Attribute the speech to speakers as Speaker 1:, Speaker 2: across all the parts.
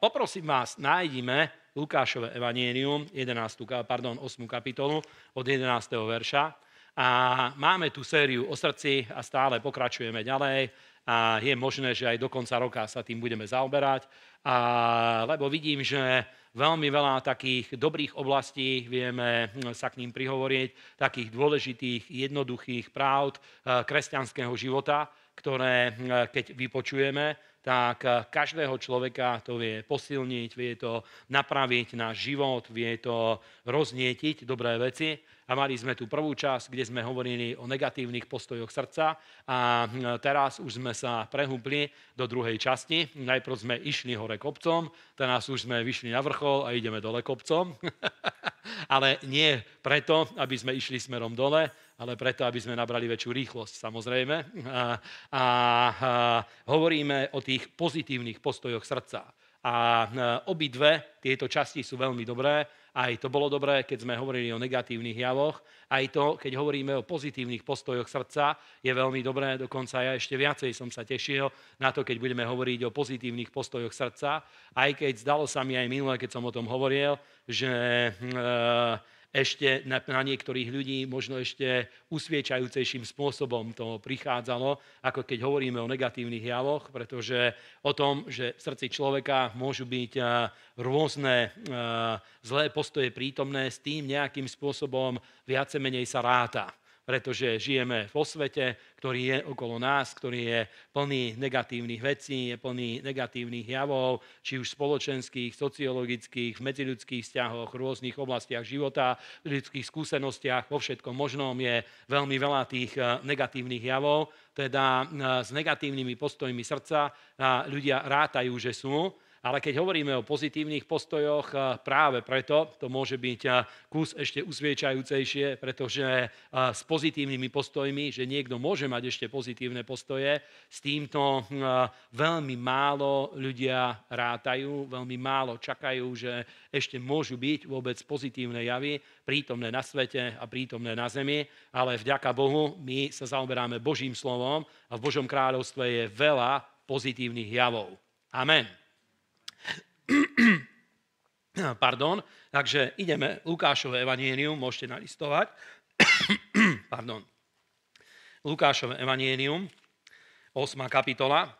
Speaker 1: Poprosím vás, nájdime Lukášové evanienium, 11, pardon, 8. kapitolu od 11. verša. A máme tu sériu o srdci a stále pokračujeme ďalej. A je možné, že aj do konca roka sa tým budeme zaoberať, a, lebo vidím, že veľmi veľa takých dobrých oblastí vieme hm, sa k ním prihovoriť, takých dôležitých, jednoduchých práv e, kresťanského života, ktoré hm, keď vypočujeme, tak eh, každého človeka to vie posilniť, vie to napraviť na život, vie to roznietiť dobré veci. A mali sme tu prvú časť, kde sme hovorili o negatívnych postojoch srdca a hm, teraz už sme sa prehúpli do druhej časti. Najprv sme išli hore kopcom, teraz už sme vyšli na vrchol a ideme dole kopcom. Ale nie preto, aby sme išli smerom dole, ale preto, aby sme nabrali väčšiu rýchlosť, samozrejme. A, a, a hovoríme o tých pozitívnych postojoch srdca. A obidve tieto časti sú veľmi dobré. Aj to bolo dobré, keď sme hovorili o negatívnych javoch. Aj to, keď hovoríme o pozitívnych postojoch srdca, je veľmi dobré. Dokonca ja ešte viacej som sa tešil na to, keď budeme hovoriť o pozitívnych postojoch srdca. Aj keď zdalo sa mi aj minule, keď som o tom hovoril, že... E, ešte na, na niektorých ľudí možno ešte usviečajúcejším spôsobom to prichádzalo, ako keď hovoríme o negatívnych javoch, pretože o tom, že v srdci človeka môžu byť eh, rôzne eh, zlé postoje prítomné, s tým nejakým spôsobom viacej menej sa ráta pretože žijeme vo svete, ktorý je okolo nás, ktorý je plný negatívnych vecí, je plný negatívnych javov, či už spoločenských, sociologických, v medziľudských vzťahoch, v rôznych oblastiach života, v ľudských skúsenostiach, vo všetkom možnom je veľmi veľa tých eh, negatívnych javov. Teda eh, s negatívnymi postojmi srdca eh, ľudia rátajú, že sú, ale keď hovoríme o pozitívnych postojoch, práve preto to môže byť kus ešte usviečajúcejšie, pretože s pozitívnymi postojmi, že niekto môže mať ešte pozitívne postoje, s týmto veľmi málo ľudia rátajú, veľmi málo čakajú, že ešte môžu byť vôbec pozitívne javy, prítomné na svete a prítomné na zemi, ale vďaka Bohu my sa zaoberáme Božím slovom a v Božom kráľovstve je veľa pozitívnych javov. Amen. Pardon, takže ideme Lukášové evanienium, môžete nalistovať. Pardon. Lukášové evanienium, 8. kapitola.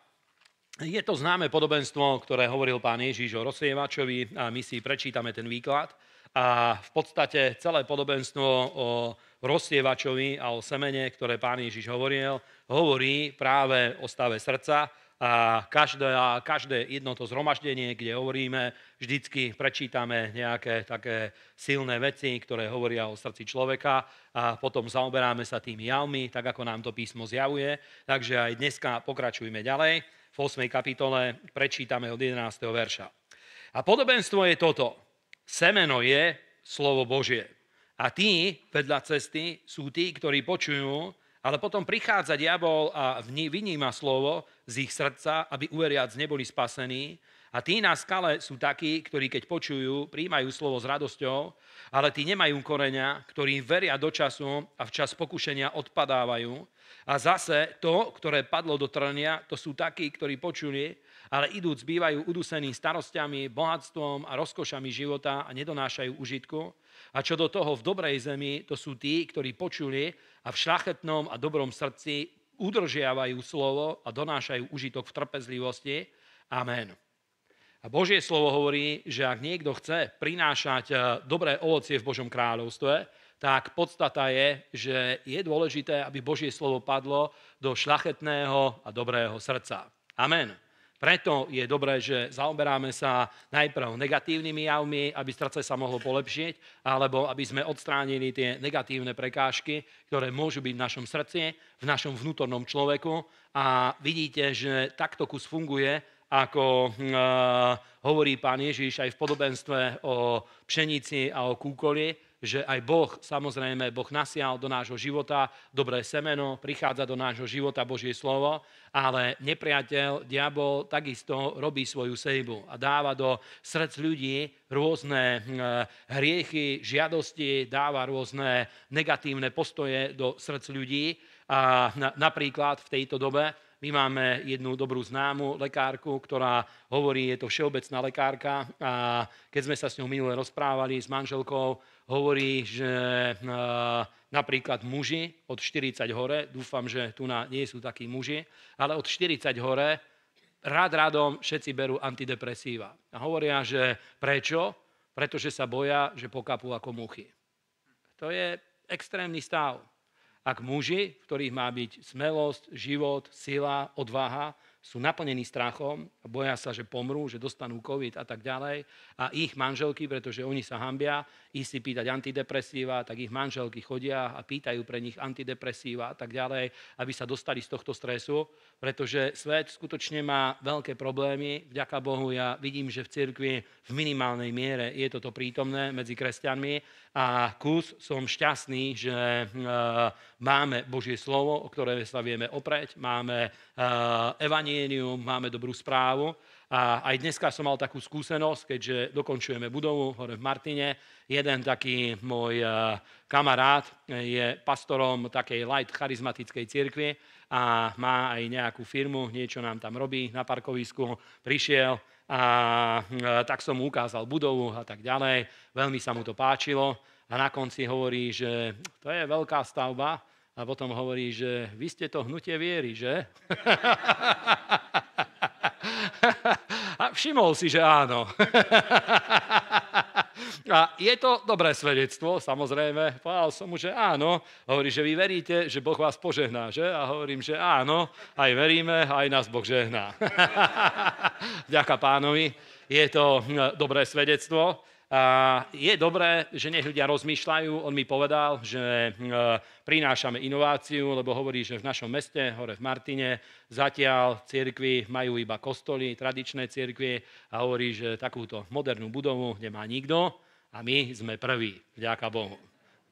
Speaker 1: Je to známe podobenstvo, ktoré hovoril pán Ježiš o rozsievačovi a my si prečítame ten výklad. A v podstate celé podobenstvo o rozsievačovi a o semene, ktoré pán Ježiš hovoril, hovorí práve o stave srdca, a každé, každé jedno to zhromaždenie, kde hovoríme, vždycky prečítame nejaké také silné veci, ktoré hovoria o srdci človeka a potom zaoberáme sa tými javmi, tak ako nám to písmo zjavuje. Takže aj dneska pokračujeme ďalej. V 8. kapitole prečítame od 11. verša. A podobenstvo je toto. Semeno je slovo Božie. A tí vedľa cesty sú tí, ktorí počujú, ale potom prichádza diabol a vyníma slovo z ich srdca, aby uveriac neboli spasení. A tí na skale sú takí, ktorí keď počujú, príjmajú slovo s radosťou, ale tí nemajú koreňa, ktorí veria do času a v čas pokušenia odpadávajú. A zase to, ktoré padlo do trnia, to sú takí, ktorí počuli, ale idúc bývajú udusení starostiami, bohatstvom a rozkošami života a nedonášajú užitku. A čo do toho v dobrej zemi, to sú tí, ktorí počuli a v šlachetnom a dobrom srdci udržiavajú slovo a donášajú užitok v trpezlivosti. Amen. A Božie slovo hovorí, že ak niekto chce prinášať eh, dobré ovocie v Božom kráľovstve, tak podstata je, že je dôležité, aby Božie slovo padlo do šlachetného a dobrého srdca. Amen. Preto je dobré, že zaoberáme sa najprv negatívnymi javmi, aby srdce sa mohlo polepšiť, alebo aby sme odstránili tie negatívne prekážky, ktoré môžu byť v našom srdci, v našom vnútornom človeku. A vidíte, že takto kus funguje, ako e, hovorí pán Ježiš aj v podobenstve o pšenici a o kúkoli, že aj Boh, samozrejme, Boh nasial do nášho života dobré semeno, prichádza do nášho života Božie slovo, ale nepriateľ, diabol takisto robí svoju sejbu a dáva do srdc ľudí rôzne eh, hriechy, žiadosti, dáva rôzne negatívne postoje do srdc ľudí. A napríklad v tejto dobe my máme jednu dobrú známu lekárku, ktorá hovorí, je to všeobecná lekárka a keď sme sa s ňou minule rozprávali s manželkou, hovorí, že e, napríklad muži od 40 hore, dúfam, že tu na, nie sú takí muži, ale od 40 hore rád radom všetci berú antidepresíva. A hovoria, že prečo? Pretože sa boja, že pokapú ako muchy. To je extrémny stav. Ak muži, v ktorých má byť smelosť, život, sila, odvaha, sú naplnení strachom, boja sa, že pomrú, že dostanú COVID a tak ďalej. A ich manželky, pretože oni sa hambia, ich si pýtať antidepresíva, tak ich manželky chodia a pýtajú pre nich antidepresíva a tak ďalej, aby sa dostali z tohto stresu, pretože svet skutočne má veľké problémy. Vďaka Bohu ja vidím, že v cirkvi v minimálnej miere je toto prítomné medzi kresťanmi a kus som šťastný, že máme Božie slovo, o ktoré sa vieme opreť, máme eh, evanienium, máme dobrú správu. A aj dneska som mal takú skúsenosť, keďže dokončujeme budovu hore v Martine. Jeden taký môj eh, kamarát eh, je pastorom takej light charizmatickej cirkvi a má aj nejakú firmu, niečo nám tam robí na parkovisku. Prišiel a tak som mu ukázal budovu a tak ďalej. Veľmi sa mu to páčilo a na konci hovorí, že to je veľká stavba a potom hovorí, že vy ste to hnutie viery, že? a všimol si, že áno. A je to dobré svedectvo, samozrejme. Povedal som mu, že áno. Hovorí, že vy veríte, že Boh vás požehná, že? A hovorím, že áno, aj veríme, aj nás Boh žehná. Ďaká pánovi. Je to hm, dobré svedectvo. A je dobré, že nech ľudia rozmýšľajú. On mi povedal, že e, prinášame inováciu, lebo hovorí, že v našom meste, hore v Martine, zatiaľ cirkvi majú iba kostoly, tradičné cirkvy a hovorí, že takúto modernú budovu nemá nikto a my sme prví, vďaka Bohu.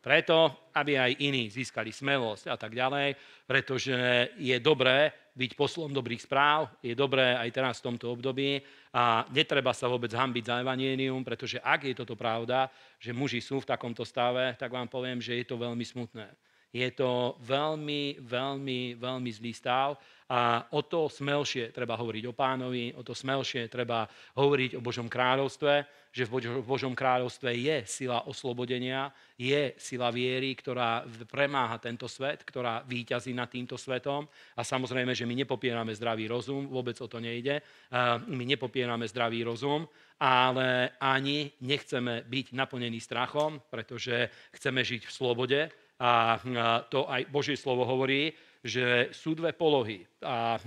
Speaker 1: Preto, aby aj iní získali smelosť a tak ďalej, pretože je dobré, byť poslom dobrých správ, je dobré aj teraz v tomto období a netreba sa vôbec hambiť za evanienium, pretože ak je toto pravda, že muži sú v takomto stave, tak vám poviem, že je to veľmi smutné. Je to veľmi, veľmi, veľmi zlý stav a o to smelšie treba hovoriť o pánovi, o to smelšie treba hovoriť o Božom kráľovstve, že v Božom kráľovstve je sila oslobodenia, je sila viery, ktorá premáha tento svet, ktorá výťazí nad týmto svetom. A samozrejme, že my nepopierame zdravý rozum, vôbec o to nejde. My nepopierame zdravý rozum, ale ani nechceme byť naplnení strachom, pretože chceme žiť v slobode, a to aj Božie slovo hovorí, že sú dve polohy. A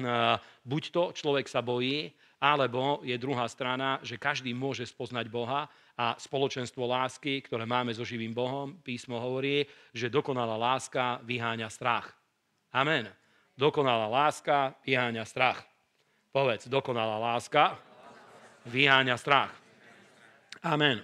Speaker 1: buď to človek sa bojí, alebo je druhá strana, že každý môže spoznať Boha a spoločenstvo lásky, ktoré máme so živým Bohom, písmo hovorí, že dokonalá láska vyháňa strach. Amen. Dokonalá láska vyháňa strach. Povedz, dokonalá láska vyháňa strach. Amen.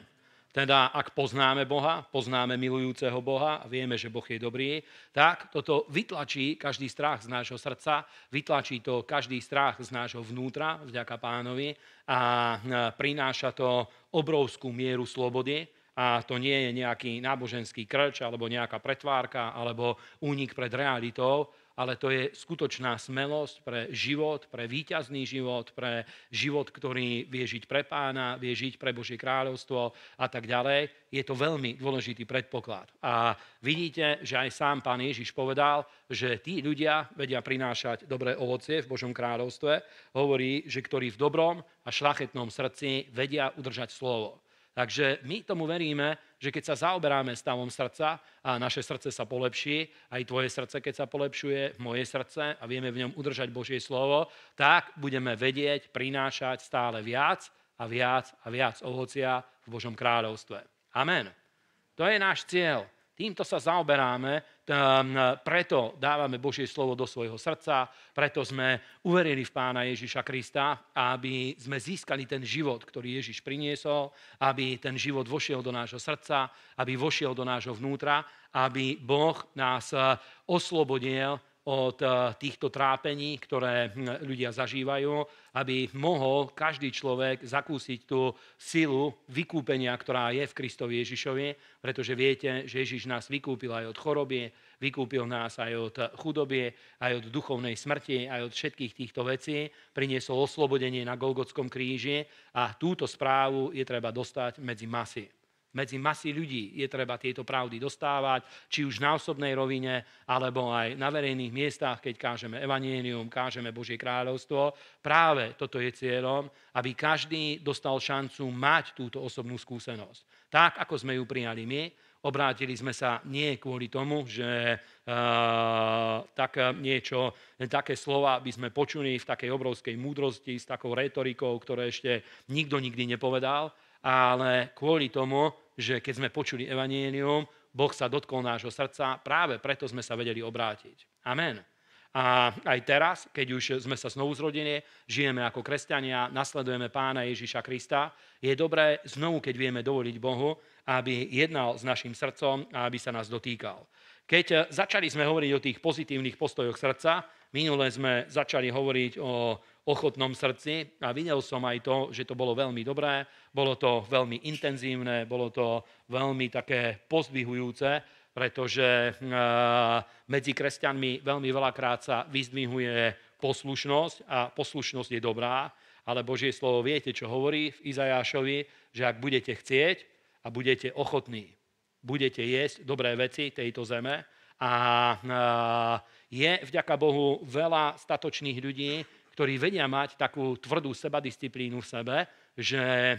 Speaker 1: Teda ak poznáme Boha, poznáme milujúceho Boha a vieme, že Boh je dobrý, tak toto vytlačí každý strach z nášho srdca, vytlačí to každý strach z nášho vnútra, vďaka pánovi, a prináša to obrovskú mieru slobody, a to nie je nejaký náboženský krč alebo nejaká pretvárka alebo únik pred realitou, ale to je skutočná smelosť pre život, pre výťazný život, pre život, ktorý vie žiť pre pána, vie žiť pre Božie kráľovstvo a tak ďalej. Je to veľmi dôležitý predpoklad. A vidíte, že aj sám pán Ježiš povedal, že tí ľudia vedia prinášať dobré ovocie v Božom kráľovstve. Hovorí, že ktorí v dobrom a šlachetnom srdci vedia udržať slovo. Takže my tomu veríme, že keď sa zaoberáme stavom srdca a naše srdce sa polepší, aj tvoje srdce, keď sa polepšuje, moje srdce a vieme v ňom udržať Božie slovo, tak budeme vedieť prinášať stále viac a viac a viac ovocia v Božom kráľovstve. Amen. To je náš cieľ. Týmto sa zaoberáme, preto dávame Božie slovo do svojho srdca, preto sme uverili v Pána Ježiša Krista, aby sme získali ten život, ktorý Ježiš priniesol, aby ten život vošiel do nášho srdca, aby vošiel do nášho vnútra, aby Boh nás eh, oslobodil od eh, týchto trápení, ktoré hm, ľudia zažívajú, aby mohol každý človek zakúsiť tú silu vykúpenia, ktorá je v Kristovi Ježišovi, pretože viete, že Ježiš nás vykúpil aj od choroby, vykúpil nás aj od eh, chudobie, aj od duchovnej smrti, aj od všetkých týchto vecí, priniesol oslobodenie na Golgotskom kríži a túto správu je treba dostať medzi masy medzi masy ľudí je treba tieto pravdy dostávať, či už na osobnej rovine, alebo aj na verejných miestach, keď kážeme evanienium, kážeme Božie kráľovstvo. Práve toto je cieľom, aby každý dostal šancu mať túto osobnú skúsenosť. Tak, ako sme ju prijali my, Obrátili sme sa nie kvôli tomu, že uh, tak eh, niečo, také slova by sme počuli v takej obrovskej múdrosti, s takou retorikou, ktoré ešte nikto nikdy nepovedal, ale kvôli tomu, že keď sme počuli evanílium, Boh sa dotkol nášho srdca, práve preto sme sa vedeli obrátiť. Amen. A aj teraz, keď už sme sa znovu zrodili, žijeme ako kresťania, nasledujeme pána Ježiša Krista, je dobré znovu, keď vieme dovoliť Bohu, aby jednal s našim srdcom a aby sa nás dotýkal. Keď začali sme hovoriť o tých pozitívnych postojoch srdca, minule sme začali hovoriť o ochotnom srdci a videl som aj to, že to bolo veľmi dobré, bolo to veľmi intenzívne, bolo to veľmi také pozdvihujúce, pretože eh, medzi kresťanmi veľmi veľakrát sa vyzdvihuje poslušnosť a poslušnosť je dobrá, ale Božie slovo viete, čo hovorí v Izajášovi, že ak budete chcieť a budete ochotní, budete jesť dobré veci tejto zeme a eh, je vďaka Bohu veľa statočných ľudí, ktorí vedia mať takú tvrdú sebadisciplínu v sebe, že eh,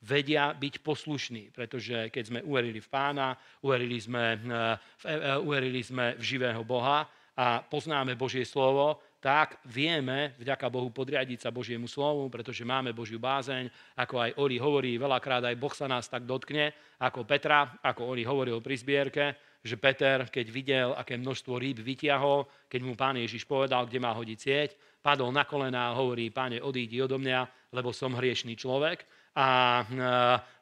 Speaker 1: vedia byť poslušní, pretože keď sme uverili v pána, uverili sme eh, v, eh, uverili sme v živého Boha a poznáme Božie slovo, tak vieme, vďaka Bohu, podriadiť sa Božiemu slovu, pretože máme Božiu bázeň, ako aj Oli hovorí, veľakrát aj Boh sa nás tak dotkne, ako Petra, ako Oli hovoril pri zbierke, že Peter, keď videl, aké množstvo rýb vytiahol, keď mu pán Ježiš povedal, kde má hodiť sieť, padol na kolená a hovorí, páne, odídi odo mňa, lebo som hriešný človek. A e,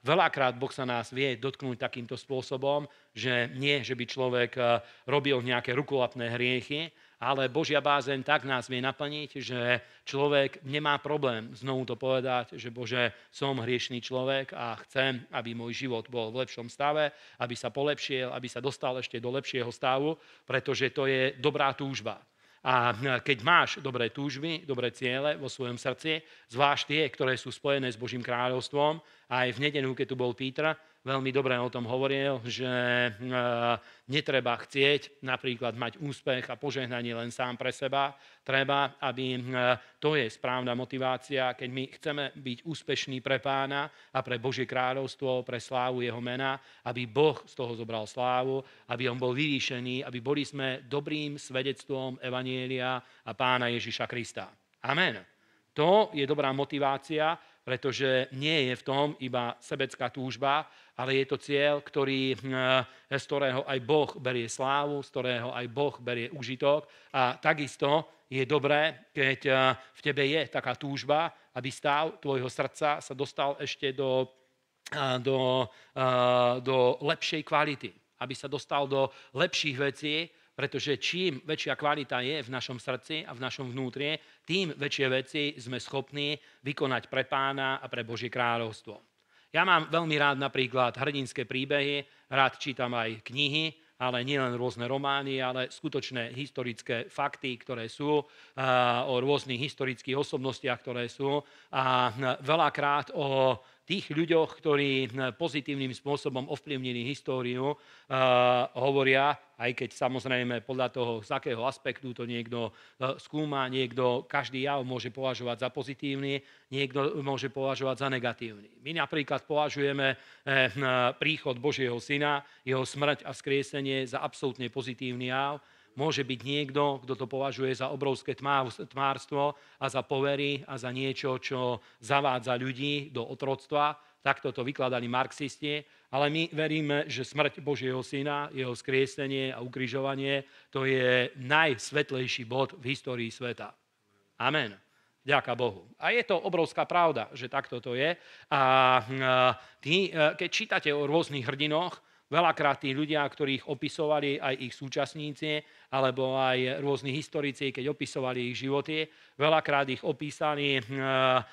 Speaker 1: veľakrát Boh sa nás vie dotknúť takýmto spôsobom, že nie, že by človek e, robil nejaké rukolapné hriechy, ale Božia bázeň tak nás vie naplniť, že človek nemá problém znovu to povedať, že Bože, som hriešný človek a chcem, aby môj život bol v lepšom stave, aby sa polepšil, aby sa dostal ešte do lepšieho stavu, pretože to je dobrá túžba. A keď máš dobré túžby, dobré ciele vo svojom srdci, zvlášť tie, ktoré sú spojené s Božím kráľovstvom, aj v nedenu, keď tu bol Pítra, veľmi dobre o tom hovoril, že e, netreba chcieť napríklad mať úspech a požehnanie len sám pre seba. Treba, aby e, to je správna motivácia, keď my chceme byť úspešní pre pána a pre Božie kráľovstvo, pre slávu jeho mena, aby Boh z toho zobral slávu, aby on bol vyvýšený, aby boli sme dobrým svedectvom Evanielia a pána Ježiša Krista. Amen. To je dobrá motivácia, pretože nie je v tom iba sebecká túžba, ale je to cieľ, ktorý, eh, z ktorého aj Boh berie slávu, z ktorého aj Boh berie užitok. A takisto je dobré, keď eh, v tebe je taká túžba, aby stav tvojho srdca sa dostal ešte do, eh, do, do lepšej kvality, aby sa dostal do lepších vecí, pretože čím väčšia kvalita je v našom srdci a v našom vnútri, tým väčšie veci sme schopní vykonať pre pána a pre Božie kráľovstvo. Ja mám veľmi rád napríklad hrdinské príbehy, rád čítam aj knihy, ale nielen rôzne romány, ale skutočné historické fakty, ktoré sú eh, o rôznych historických osobnostiach, ktoré sú a eh, veľakrát o tých ľuďoch, ktorí hm, pozitívnym spôsobom ovplyvnili históriu, eh, hovoria, aj keď samozrejme podľa toho, z akého aspektu to niekto eh, skúma, niekto, každý jav môže považovať za pozitívny, niekto môže považovať za negatívny. My napríklad považujeme eh, hm, príchod Božieho Syna, jeho smrť a skriesenie za absolútne pozitívny jav, môže byť niekto, kto to považuje za obrovské tmárstvo a za povery a za niečo, čo zavádza ľudí do otroctva. Takto to vykladali marxisti, ale my veríme, že smrť Božieho syna, jeho skriesenie a ukrižovanie, to je najsvetlejší bod v histórii sveta. Amen. Ďaká Bohu. A je to obrovská pravda, že takto to je. A, a e, keď čítate o rôznych hrdinoch, Veľakrát tí ľudia, ktorých opisovali aj ich súčasníci, alebo aj rôzni historici, keď opisovali ich životy, veľakrát ich opísali hm,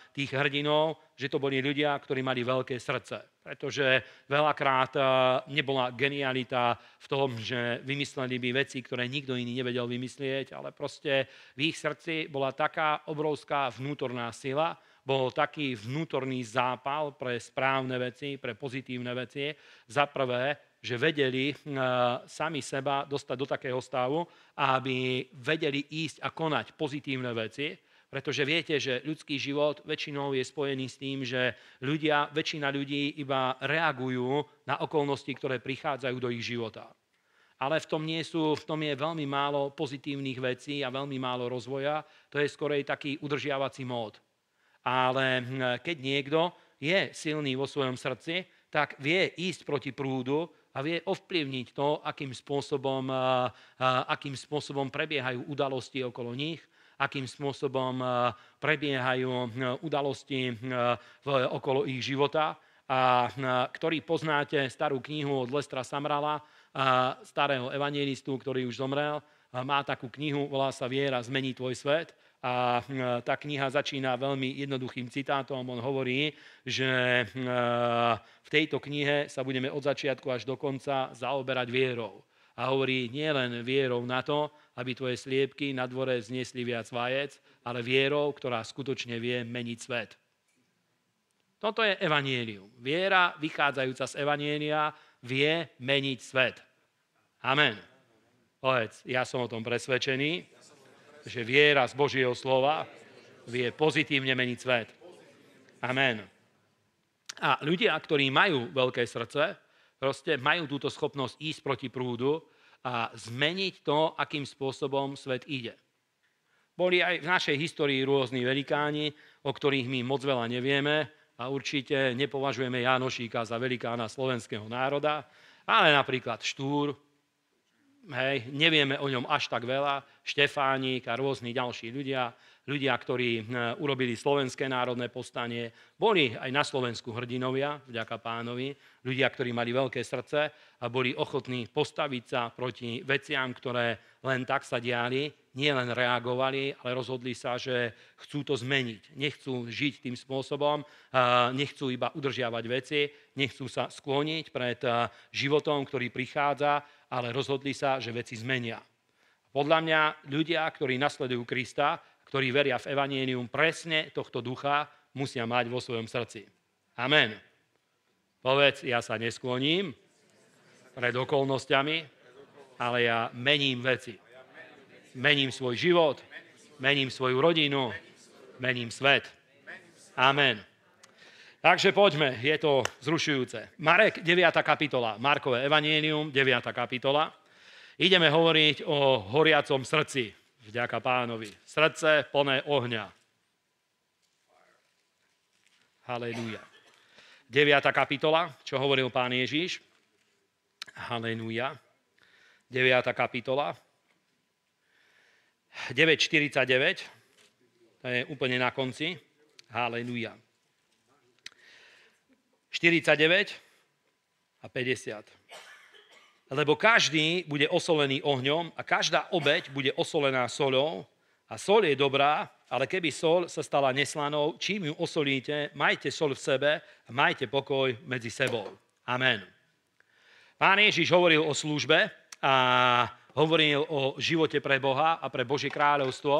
Speaker 1: tých hrdinov, že to boli ľudia, ktorí mali veľké srdce. Pretože veľakrát hm, nebola genialita v tom, že vymysleli by veci, ktoré nikto iný nevedel vymyslieť, ale proste v ich srdci bola taká obrovská vnútorná sila, bol taký vnútorný zápal pre správne veci, pre pozitívne veci. Za prvé, že vedeli eh, sami seba dostať do takého stavu, aby vedeli ísť a konať pozitívne veci, pretože viete, že ľudský život väčšinou je spojený s tým, že ľudia, väčšina ľudí iba reagujú na okolnosti, ktoré prichádzajú do ich života. Ale v tom, nie sú, v tom je veľmi málo pozitívnych vecí a veľmi málo rozvoja. To je skorej taký udržiavací mód. Ale eh, keď niekto je silný vo svojom srdci, tak vie ísť proti prúdu a vie ovplyvniť to, akým spôsobom, akým spôsobom prebiehajú udalosti okolo nich, akým spôsobom prebiehajú e, udalosti e, okolo ich života. A ktorý poznáte starú knihu od Lestra Samrala, starého evangelistu, ktorý už zomrel, má takú knihu, volá sa Viera zmení tvoj svet. A e, tá kniha začína veľmi jednoduchým citátom. On hovorí, že e, v tejto knihe sa budeme od začiatku až do konca zaoberať vierou. A hovorí nie len vierou na to, aby tvoje sliepky na dvore zniesli viac vajec, ale vierou, ktorá skutočne vie meniť svet. Toto je evanielium. Viera vychádzajúca z evanielia vie meniť svet. Amen. Povedz, ja som o tom presvedčený, že viera z Božieho slova vie pozitívne meniť svet. Amen. A ľudia, ktorí majú veľké srdce, proste majú túto schopnosť ísť proti prúdu a zmeniť to, akým spôsobom svet ide. Boli aj v našej histórii rôzni velikáni, o ktorých my moc veľa nevieme a určite nepovažujeme Janošíka za velikána slovenského národa, ale napríklad Štúr, Hej, nevieme o ňom až tak veľa, Štefánik a rôzni ďalší ľudia, ľudia, ktorí eh, urobili Slovenské národné povstanie, boli aj na Slovensku hrdinovia, vďaka pánovi, ľudia, ktorí mali veľké srdce a boli ochotní postaviť sa proti veciam, ktoré len tak sa diali, nielen reagovali, ale rozhodli sa, že chcú to zmeniť. Nechcú žiť tým spôsobom, eh, nechcú iba udržiavať veci, nechcú sa skloniť pred eh, životom, ktorý prichádza, ale rozhodli sa, že veci zmenia. Podľa mňa ľudia, ktorí nasledujú Krista, ktorí veria v Evangelium presne tohto ducha, musia mať vo svojom srdci. Amen. Povedz, ja sa neskloním pred okolnostiami, ale ja mením veci. Mením svoj život, mením svoju rodinu, mením svet. Amen. Takže poďme, je to zrušujúce. Marek, 9. kapitola, Markové evanienium, 9. kapitola. Ideme hovoriť o horiacom srdci. Vďaka pánovi. Srdce plné ohňa. Halelúja. 9. kapitola, čo hovoril pán Ježíš? Halelúja. 9. kapitola. 9.49. To je úplne na konci. Halelúja. 49 a 50 lebo každý bude osolený ohňom a každá obeď bude osolená solou. A sol je dobrá, ale keby sol sa stala neslanou, čím ju osolíte, majte sol v sebe a majte pokoj medzi sebou. Amen. Pán Ježiš hovoril o službe a hovoril o živote pre Boha a pre Božie kráľovstvo.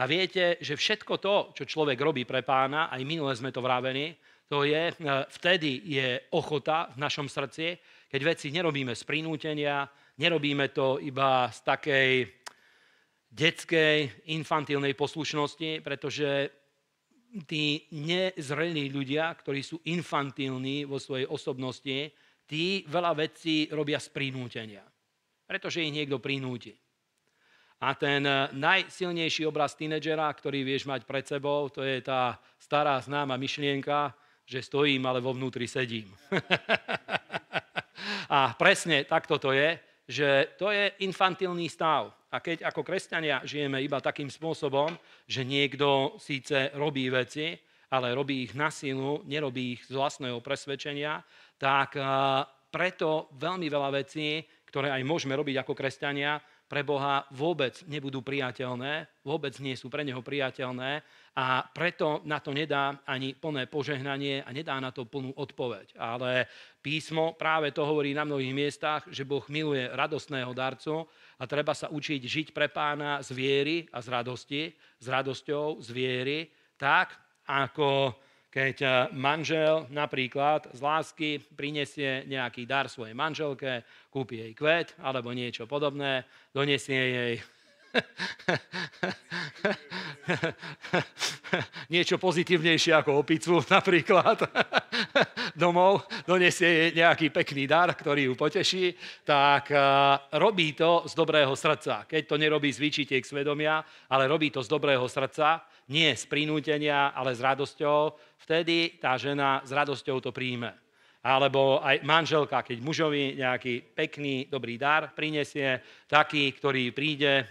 Speaker 1: A viete, že všetko to, čo človek robí pre pána, aj minule sme to vravení, to je, e, vtedy je ochota v našom srdci, keď veci nerobíme z prinútenia, nerobíme to iba z takej detskej, infantilnej poslušnosti, pretože tí nezrelí ľudia, ktorí sú infantilní vo svojej osobnosti, tí veľa vecí robia z prinútenia, pretože ich niekto prinúti. A ten najsilnejší obraz tínedžera, ktorý vieš mať pred sebou, to je tá stará známa myšlienka, že stojím, ale vo vnútri sedím. A presne takto to je, že to je infantilný stav. A keď ako kresťania žijeme iba takým spôsobom, že niekto síce robí veci, ale robí ich na silu, nerobí ich z vlastného presvedčenia, tak eh, preto veľmi veľa vecí, ktoré aj môžeme robiť ako kresťania, pre Boha vôbec nebudú priateľné, vôbec nie sú pre Neho priateľné a preto na to nedá ani plné požehnanie a nedá na to plnú odpoveď. Ale písmo práve to hovorí na mnohých miestach, že Boh miluje radostného darcu a treba sa učiť žiť pre pána z viery a z radosti, s radosťou, z viery, tak ako keď e, manžel napríklad z lásky prinesie nejaký dar svojej manželke, kúpi jej kvet alebo niečo podobné, donesie jej niečo pozitívnejšie ako opicu napríklad domov, donesie nejaký pekný dar, ktorý ju poteší, tak eh, robí to z dobrého srdca. Keď to nerobí z výčitiek svedomia, ale robí to z dobrého srdca, nie z prinútenia, ale s radosťou, vtedy tá žena s radosťou to príjme alebo aj manželka, keď mužovi nejaký pekný, dobrý dar prinesie, taký, ktorý príde hm,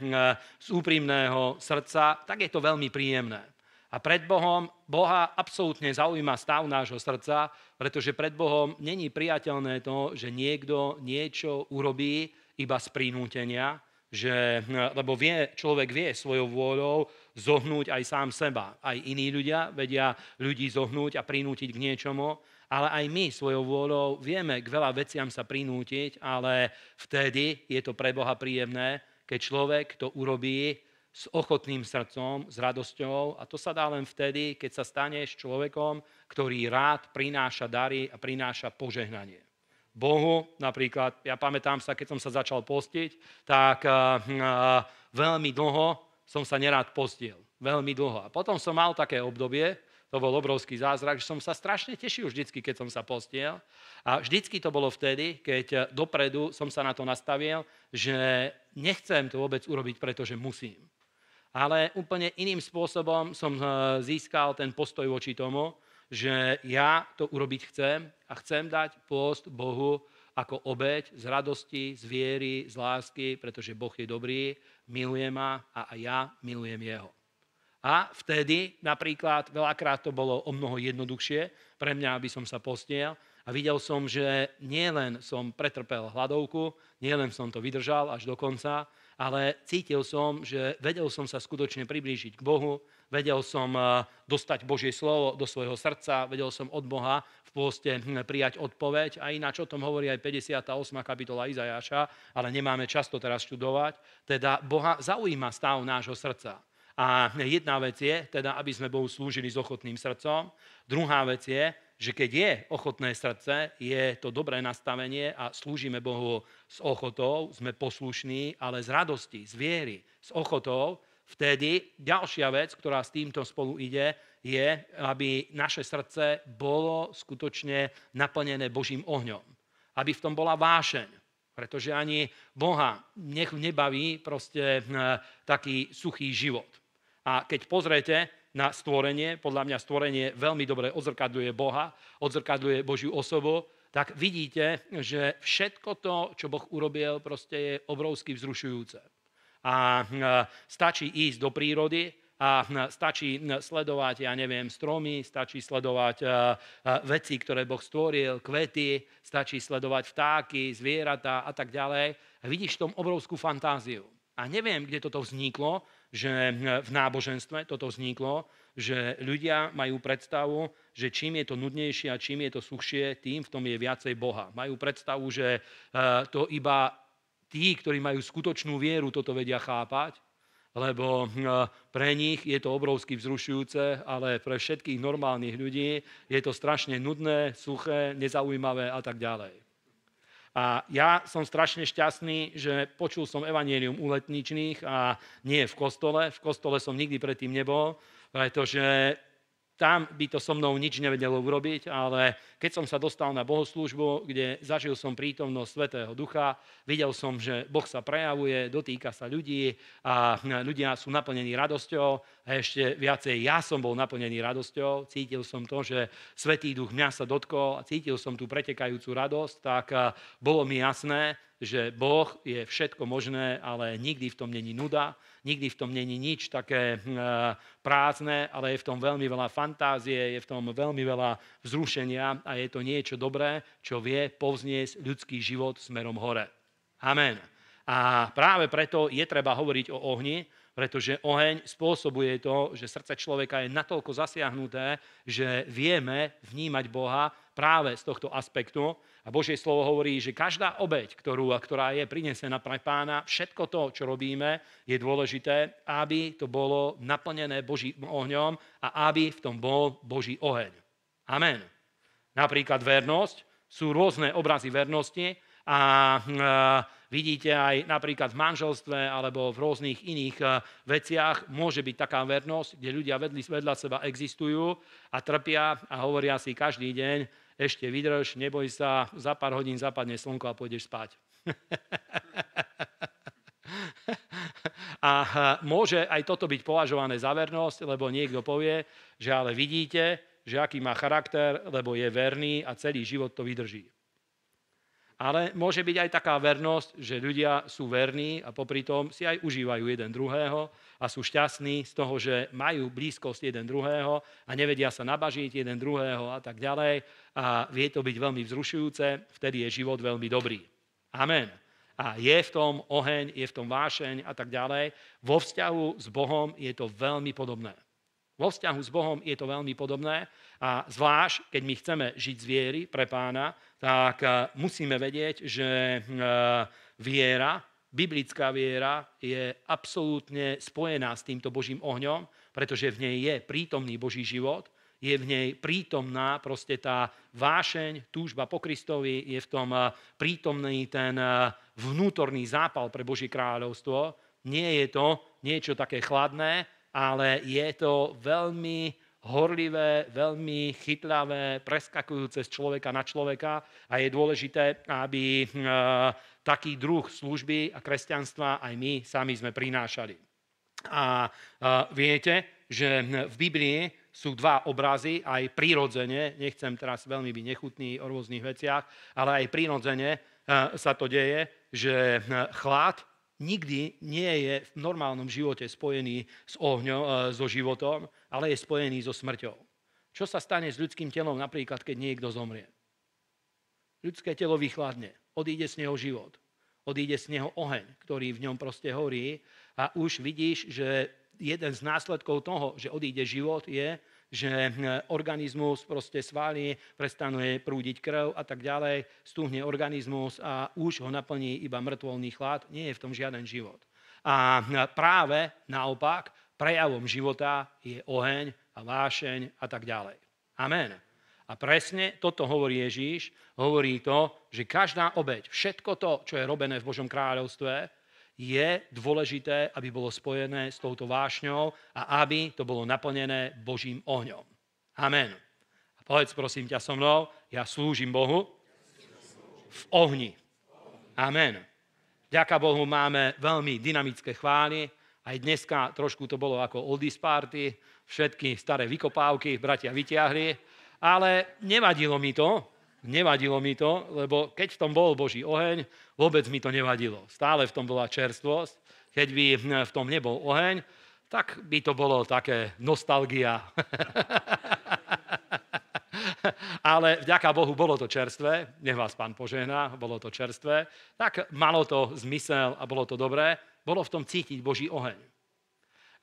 Speaker 1: z úprimného srdca, tak je to veľmi príjemné. A pred Bohom Boha absolútne zaujíma stav nášho srdca, pretože pred Bohom není priateľné to, že niekto niečo urobí iba z prinútenia, že, hm, lebo vie, človek vie svojou vôľou zohnúť aj sám seba. Aj iní ľudia vedia ľudí zohnúť a prinútiť k niečomu ale aj my svojou vôľou vieme k veľa veciam sa prinútiť, ale vtedy je to pre Boha príjemné, keď človek to urobí s ochotným srdcom, s radosťou a to sa dá len vtedy, keď sa staneš človekom, ktorý rád prináša dary a prináša požehnanie. Bohu napríklad, ja pamätám sa, keď som sa začal postiť, tak uh, uh, veľmi dlho som sa nerád postil. Veľmi dlho. A potom som mal také obdobie, to bol obrovský zázrak, že som sa strašne tešil vždycky, keď som sa postiel. A vždycky to bolo vtedy, keď e, dopredu som sa na to nastavil, že nechcem to vôbec urobiť, pretože musím. Ale úplne iným spôsobom som e, získal ten postoj voči tomu, že ja to urobiť chcem a chcem dať post Bohu ako obeď z radosti, z viery, z lásky, pretože Boh je dobrý, miluje ma a aj ja milujem Jeho. A vtedy napríklad veľakrát to bolo o mnoho jednoduchšie pre mňa, aby som sa postiel, a videl som, že nielen som pretrpel hladovku, nielen som to vydržal až do konca, ale cítil som, že vedel som sa skutočne priblížiť k Bohu, vedel som eh, dostať Božie slovo do svojho srdca, vedel som od Boha v pôste hm, prijať odpoveď a ináč o tom hovorí aj 58. kapitola Izajaša, ale nemáme často teraz študovať. Teda Boha zaujíma stav nášho srdca. A jedna vec je, teda, aby sme Bohu slúžili s ochotným srdcom. Druhá vec je, že keď je ochotné srdce, je to dobré nastavenie a slúžime Bohu s ochotou, sme poslušní, ale z radosti, z viery, s ochotou, vtedy ďalšia vec, ktorá s týmto spolu ide, je, aby naše srdce bolo skutočne naplnené Božím ohňom. Aby v tom bola vášeň. Pretože ani Boha nebaví proste eh, taký suchý život a keď pozrete na stvorenie, podľa mňa stvorenie veľmi dobre odzrkadľuje Boha, odzrkadľuje Božiu osobu, tak vidíte, že všetko to, čo Boh urobil, proste je obrovsky vzrušujúce. A hm, stačí ísť do prírody, a hm, stačí hm, sledovať, ja neviem, stromy, stačí sledovať veci, ktoré Boh stvoril, kvety, stačí sledovať vtáky, zvieratá a tak ďalej. vidíš v tom obrovskú fantáziu. A neviem, kde toto vzniklo, že e, v náboženstve toto vzniklo, že ľudia majú predstavu, že čím je to nudnejšie a čím je to suchšie, tým v tom je viacej Boha. Majú predstavu, že e, to iba tí, ktorí majú skutočnú vieru, toto vedia chápať, lebo e, pre nich je to obrovsky vzrušujúce, ale pre všetkých normálnych ľudí je to strašne nudné, suché, nezaujímavé a tak ďalej. A ja som strašne šťastný, že počul som evanielium u letničných a nie v kostole. V kostole som nikdy predtým nebol, pretože tam by to so mnou nič nevedelo urobiť, ale keď som sa dostal na bohoslúžbu, kde zažil som prítomnosť Svetého Ducha, videl som, že Boh sa prejavuje, dotýka sa ľudí a ľudia sú naplnení radosťou a ešte viacej ja som bol naplnený radosťou, cítil som to, že Svetý Duch mňa sa dotkol a cítil som tú pretekajúcu radosť, tak eh, bolo mi jasné, že Boh je všetko možné, ale nikdy v tom není nuda, nikdy v tom není nič také hm, prázdne, ale je v tom veľmi veľa fantázie, je v tom veľmi veľa vzrušenia a je to niečo dobré, čo vie povzniesť ľudský život smerom hore. Amen. A práve preto je treba hovoriť o ohni, pretože oheň spôsobuje to, že srdce človeka je natoľko zasiahnuté, že vieme vnímať Boha práve z tohto aspektu. A Božie slovo hovorí, že každá obeď, ktorú, ktorá je prinesená pre pána, všetko to, čo robíme, je dôležité, aby to bolo naplnené Božím ohňom a aby v tom bol Boží oheň. Amen. Napríklad vernosť. Sú rôzne obrazy vernosti a e, vidíte aj napríklad v manželstve alebo v rôznych iných e, veciach môže byť taká vernosť, kde ľudia vedli, vedľa seba existujú a trpia a hovoria si každý deň, ešte vydrž, neboj sa, za pár hodín zapadne slnko a pôjdeš spať. a môže aj toto byť považované za vernosť, lebo niekto povie, že ale vidíte, že aký má charakter, lebo je verný a celý život to vydrží ale môže byť aj taká vernosť, že ľudia sú verní a popri tom si aj užívajú jeden druhého a sú šťastní z toho, že majú blízkosť jeden druhého a nevedia sa nabažiť jeden druhého a tak ďalej. A vie to byť veľmi vzrušujúce, vtedy je život veľmi dobrý. Amen. A je v tom oheň, je v tom vášeň a tak ďalej. Vo vzťahu s Bohom je to veľmi podobné. Vo vzťahu s Bohom je to veľmi podobné a zvlášť, keď my chceme žiť z viery pre pána, tak eh, musíme vedieť, že eh, viera, biblická viera je absolútne spojená s týmto Božím ohňom, pretože v nej je prítomný Boží život, je v nej prítomná proste tá vášeň, túžba po Kristovi, je v tom eh, prítomný ten vnútorný zápal pre Božie kráľovstvo. Nie je to niečo také chladné, ale je to veľmi horlivé, veľmi chytlavé, preskakujúce z človeka na človeka a je dôležité, aby eh, taký druh služby a kresťanstva aj my sami sme prinášali. A eh, viete, že v Biblii sú dva obrazy, aj prírodzene, nechcem teraz veľmi byť nechutný o rôznych veciach, ale aj prírodzene eh, sa to deje, že chlad nikdy nie je v normálnom živote spojený s ohňom, e, so životom, ale je spojený so smrťou. Čo sa stane s ľudským telom napríklad, keď niekto zomrie? Ľudské telo vychladne, odíde z neho život, odíde z neho oheň, ktorý v ňom proste horí a už vidíš, že jeden z následkov toho, že odíde život, je, že e, organizmus proste svalí, prestanuje prúdiť krv a tak ďalej, Stúhne organizmus a už ho naplní iba mŕtvolný chlad, nie je v tom žiaden život. A e, práve naopak, prejavom života je oheň a vášeň a tak ďalej. Amen. A presne toto hovorí Ježíš, hovorí to, že každá obeď, všetko to, čo je robené v Božom kráľovstve, je dôležité, aby bolo spojené s touto vášňou a aby to bolo naplnené Božím ohňom. Amen. A povedz prosím ťa so mnou, ja slúžim Bohu v ohni. Amen. Ďaká Bohu máme veľmi dynamické chvály. Aj dneska trošku to bolo ako oldies party. Všetky staré vykopávky bratia vyťahli. Ale nevadilo mi to, nevadilo mi to, lebo keď v tom bol Boží oheň, vôbec mi to nevadilo. Stále v tom bola čerstvosť. Keď by v tom nebol oheň, tak by to bolo také nostalgia. Ale vďaka Bohu bolo to čerstvé, nech vás pán požehná, bolo to čerstvé, tak malo to zmysel a bolo to dobré, bolo v tom cítiť Boží oheň.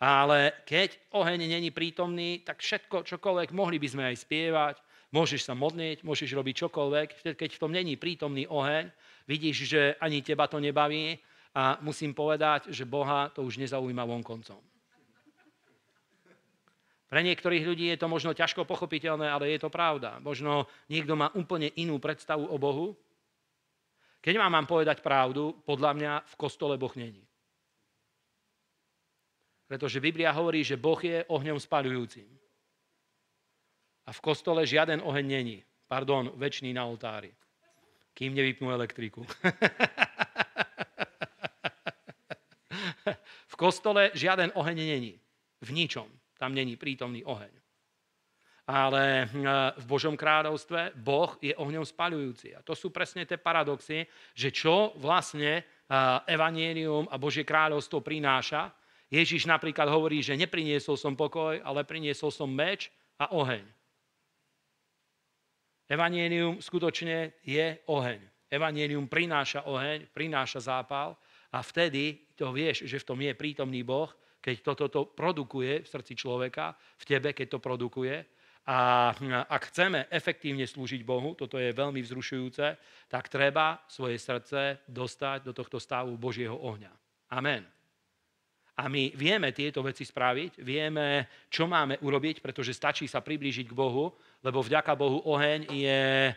Speaker 1: Ale keď oheň není prítomný, tak všetko, čokoľvek, mohli by sme aj spievať, Môžeš sa modliť, môžeš robiť čokoľvek, keď v tom není prítomný oheň, vidíš, že ani teba to nebaví a musím povedať, že Boha to už nezaujíma vonkoncom. Pre niektorých ľudí je to možno ťažko pochopiteľné, ale je to pravda. Možno niekto má úplne inú predstavu o Bohu. Keď vám mám povedať pravdu, podľa mňa v kostole Boh není. Pretože Biblia hovorí, že Boh je ohňom spalujúcim. A v kostole žiaden oheň není. Pardon, väčší na oltári. Kým nevypnú elektriku. v kostole žiaden oheň není. V ničom. Tam není prítomný oheň. Ale e, v Božom kráľovstve Boh je ohňom spaľujúci. A to sú presne tie paradoxy, že čo vlastne e, evanielium a Božie kráľovstvo prináša. Ježiš napríklad hovorí, že nepriniesol som pokoj, ale priniesol som meč a oheň. Evangelium skutočne je oheň. Evangelium prináša oheň, prináša zápal a vtedy to vieš, že v tom je prítomný Boh, keď toto to produkuje v srdci človeka, v tebe, keď to produkuje. A hm, ak chceme efektívne slúžiť Bohu, toto je veľmi vzrušujúce, tak treba svoje srdce dostať do tohto stavu Božieho ohňa. Amen. A my vieme tieto veci spraviť, vieme, čo máme urobiť, pretože stačí sa priblížiť k Bohu lebo vďaka Bohu oheň je eh,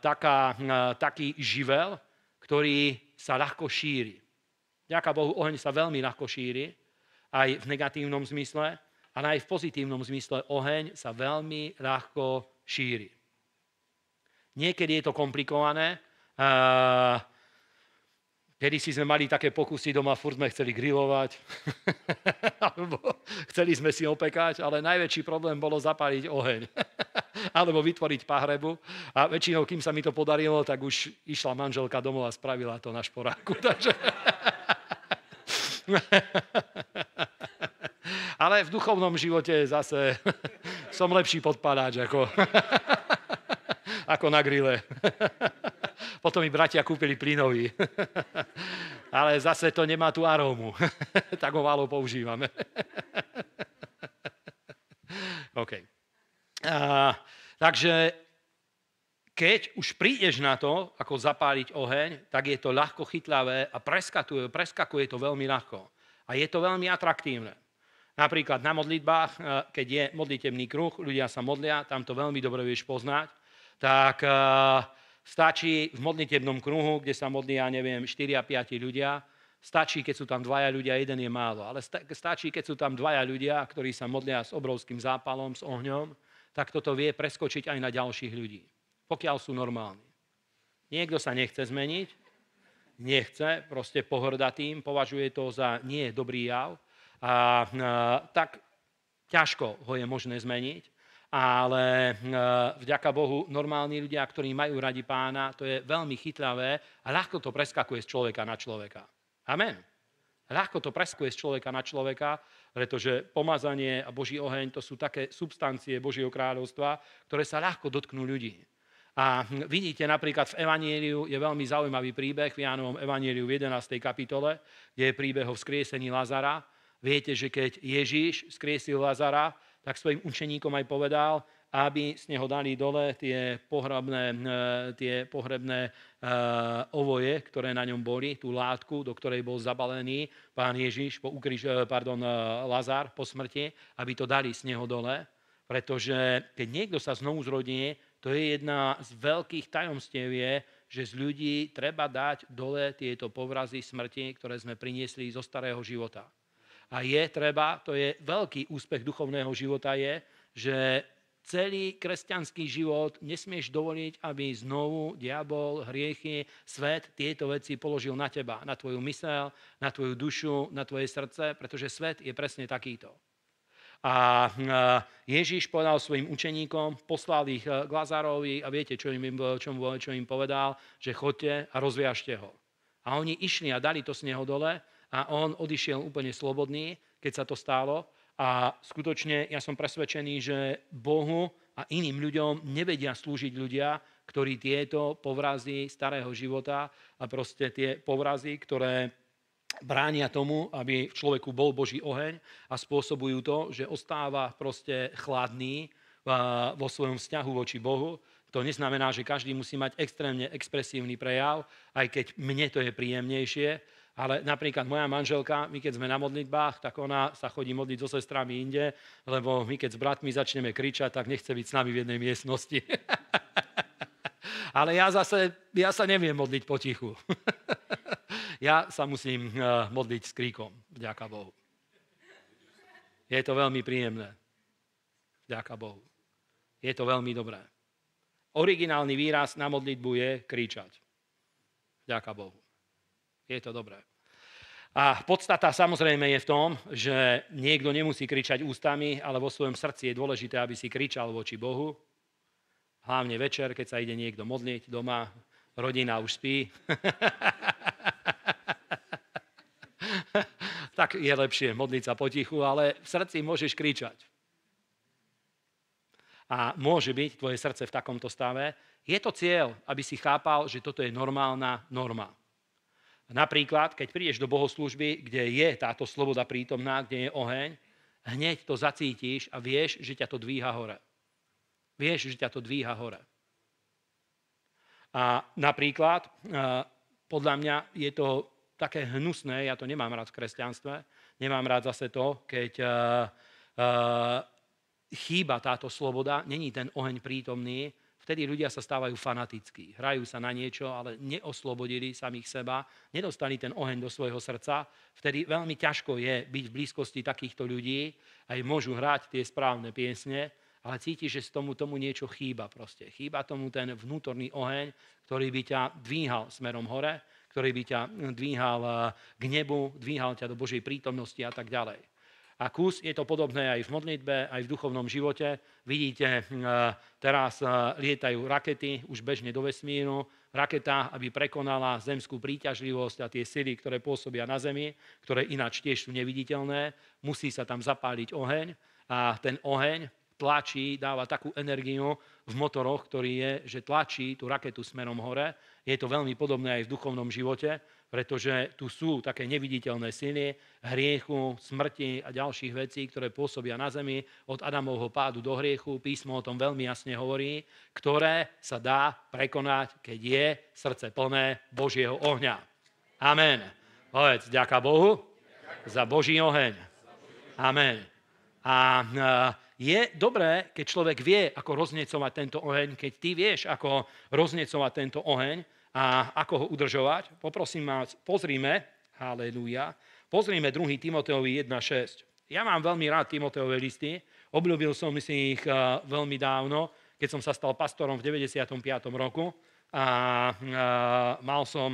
Speaker 1: taká, eh, taký živel, ktorý sa ľahko šíri. Vďaka Bohu oheň sa veľmi ľahko šíri, aj v negatívnom zmysle, ale aj v pozitívnom zmysle oheň sa veľmi ľahko šíri. Niekedy je to komplikované. Eh, kedy si sme mali také pokusy doma, furt sme chceli grilovať, alebo chceli sme si opekať, ale najväčší problém bolo zapaliť oheň. alebo vytvoriť pahrebu. A väčšinou, kým sa mi to podarilo, tak už išla manželka domov a spravila to na šporáku. Takže... Ale v duchovnom živote zase som lepší podpadáč ako, ako na grille. Potom mi bratia kúpili plynový. Ale zase to nemá tú arómu. tak ho málo používame. Okay. Uh, Takže keď už prídeš na to, ako zapáliť oheň, tak je to ľahko chytlavé a preskakuje, preskakuje to veľmi ľahko. A je to veľmi atraktívne. Napríklad na modlitbách, eh, keď je modlitebný kruh, ľudia sa modlia, tam to veľmi dobre vieš poznať, tak eh, stačí v modlitebnom kruhu, kde sa modlia, neviem, 4 a 5 ľudia, stačí, keď sú tam dvaja ľudia, jeden je málo, ale stačí, keď sú tam dvaja ľudia, ktorí sa modlia s obrovským zápalom, s ohňom, tak toto vie preskočiť aj na ďalších ľudí, pokiaľ sú normálni. Niekto sa nechce zmeniť, nechce, proste pohrda tým, považuje to za nie dobrý jav, a, a, tak ťažko ho je možné zmeniť, ale a, vďaka Bohu normálni ľudia, ktorí majú radi pána, to je veľmi chytlavé, a ľahko to preskakuje z človeka na človeka. Amen. Ľahko to preskuje z človeka na človeka, pretože pomazanie a Boží oheň to sú také substancie Božieho kráľovstva, ktoré sa ľahko dotknú ľudí. A vidíte napríklad v Evanieliu je veľmi zaujímavý príbeh v Jánovom Evanieliu v 11. kapitole, kde je príbeh o vzkriesení Lazara. Viete, že keď Ježíš vzkriesil Lazara, tak svojim učeníkom aj povedal, aby z neho dali dole tie pohrebné, e, tie pohrebné e, ovoje, ktoré na ňom boli, tú látku, do ktorej bol zabalený pán Ježiš, po ukriž, e, pardon, Lazar po smrti, aby to dali z neho dole, pretože keď niekto sa znovu zrodí, to je jedna z veľkých tajomstiev je, že z ľudí treba dať dole tieto povrazy smrti, ktoré sme priniesli zo starého života. A je treba, to je veľký úspech duchovného života je, že celý kresťanský život nesmieš dovoliť, aby znovu diabol, hriechy, svet tieto veci položil na teba, na tvoju mysel, na tvoju dušu, na tvoje srdce, pretože svet je presne takýto. A Ježíš povedal svojim učeníkom, poslal ich e, k Lazarovi a viete, čo im, čo, čo im povedal, že chodte a rozviažte ho. A oni išli a dali to z neho dole a on odišiel úplne slobodný, keď sa to stálo a skutočne ja som presvedčený, že Bohu a iným ľuďom nevedia slúžiť ľudia, ktorí tieto povrazy starého života a proste tie povrazy, ktoré bránia tomu, aby v človeku bol Boží oheň a spôsobujú to, že ostáva proste chladný vo svojom vzťahu voči Bohu. To neznamená, že každý musí mať extrémne expresívny prejav, aj keď mne to je príjemnejšie, ale napríklad moja manželka, my keď sme na modlitbách, tak ona sa chodí modliť so sestrami inde, lebo my keď s bratmi začneme kričať, tak nechce byť s nami v jednej miestnosti. Ale ja zase, ja sa neviem modliť potichu. ja sa musím eh, modliť s kríkom, vďaka Bohu. Je to veľmi príjemné. Vďaka Bohu. Je to veľmi dobré. Originálny výraz na modlitbu je kričať. Vďaka Bohu. Je to dobré. A podstata samozrejme je v tom, že niekto nemusí kričať ústami, ale vo svojom srdci je dôležité, aby si kričal voči Bohu. Hlavne večer, keď sa ide niekto modliť doma, rodina už spí. tak je lepšie modliť sa potichu, ale v srdci môžeš kričať. A môže byť tvoje srdce v takomto stave. Je to cieľ, aby si chápal, že toto je normálna norma. Napríklad, keď prídeš do bohoslužby, kde je táto sloboda prítomná, kde je oheň, hneď to zacítiš a vieš, že ťa to dvíha hore. Vieš, že ťa to dvíha hore. A napríklad, eh, podľa mňa je to také hnusné, ja to nemám rád v kresťanstve, nemám rád zase to, keď eh, eh, chýba táto sloboda, není ten oheň prítomný Vtedy ľudia sa stávajú fanatickí, hrajú sa na niečo, ale neoslobodili samých seba, nedostali ten oheň do svojho srdca. Vtedy veľmi ťažko je byť v blízkosti takýchto ľudí, aj môžu hrať tie správne piesne, ale cítiš, že tomu, tomu niečo chýba proste. Chýba tomu ten vnútorný oheň, ktorý by ťa dvíhal smerom hore, ktorý by ťa dvíhal eh, k nebu, dvíhal ťa do Božej prítomnosti a tak ďalej. A kus je to podobné aj v modlitbe, aj v duchovnom živote. Vidíte, hm, e, teraz e, lietajú rakety už bežne do vesmíru. Raketa, aby prekonala zemskú príťažlivosť a tie sily, ktoré pôsobia na Zemi, ktoré ináč tiež sú neviditeľné, musí sa tam zapáliť oheň a ten oheň tlačí, dáva takú energiu v motoroch, ktorý je, že tlačí tú raketu smerom hore. Je to veľmi podobné aj v duchovnom živote pretože tu sú také neviditeľné syny, hriechu, smrti a ďalších vecí, ktoré pôsobia na zemi od Adamovho pádu do hriechu. Písmo o tom veľmi jasne hovorí, ktoré sa dá prekonať, keď je srdce plné Božieho ohňa. Amen. Povedz, ďaká Bohu za Boží oheň. Amen. A e, je dobré, keď človek vie, ako roznecovať tento oheň, keď ty vieš, ako roznecovať tento oheň, a ako ho udržovať. Poprosím vás, pozrime, halleluja, pozrime 2. Timoteovi 1.6. Ja mám veľmi rád Timoteové listy, obľúbil som si ich e, veľmi dávno, keď som sa stal pastorom v 95. roku a, e, mal som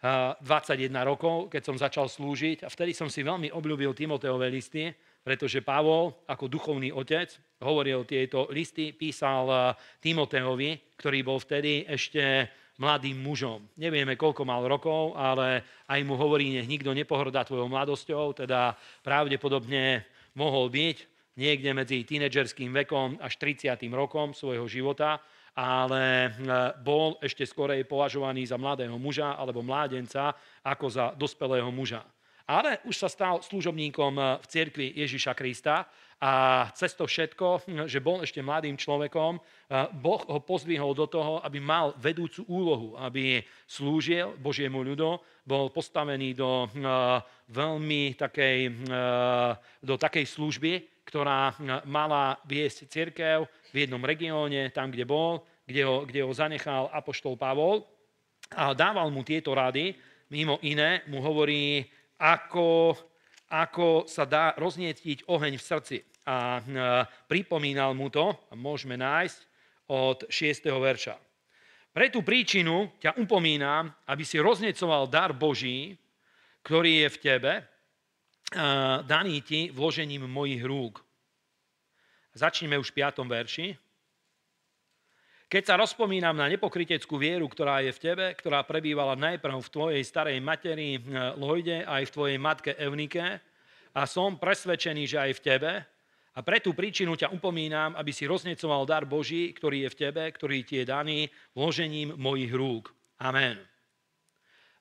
Speaker 1: 21 e, rokov, keď som začal slúžiť a vtedy som si veľmi obľúbil Timoteové listy pretože Pavol ako duchovný otec hovoril tieto listy, písal eh, Timoteovi, ktorý bol vtedy ešte mladým mužom. Nevieme, koľko mal rokov, ale aj mu hovorí, nech nikto nepohrdá tvojou mladosťou, teda pravdepodobne mohol byť niekde medzi tínedžerským vekom až 30. rokom svojho života, ale eh, bol ešte skorej považovaný za mladého muža alebo mládenca ako za dospelého muža ale už sa stal služobníkom eh, v cirkvi Ježiša Krista a cez to všetko, hm, že bol ešte mladým človekom, eh, Boh ho pozvihol do toho, aby mal vedúcu úlohu, aby slúžil Božiemu ľudu, bol postavený do hm, eh, veľmi takej, hm, do takej služby, ktorá mala viesť cirkev v jednom regióne, tam, kde bol, kde ho, kde ho zanechal apoštol Pavol a dával mu tieto rady. Mimo iné mu hovorí, ako, ako sa dá roznietiť oheň v srdci. A e, pripomínal mu to, môžeme nájsť, od 6. verša. Pre tú príčinu ťa upomínam, aby si roznecoval dar Boží, ktorý je v tebe, e, daný ti vložením mojich rúk. Začneme už v 5. verši. Keď sa rozpomínam na nepokriteckú vieru, ktorá je v tebe, ktorá prebývala najprv v tvojej starej materi eh, Lojde, aj v tvojej matke Evnike, a som presvedčený, že aj v tebe, a pre tú príčinu ťa upomínam, aby si roznecoval dar Boží, ktorý je v tebe, ktorý ti je daný vložením mojich rúk. Amen.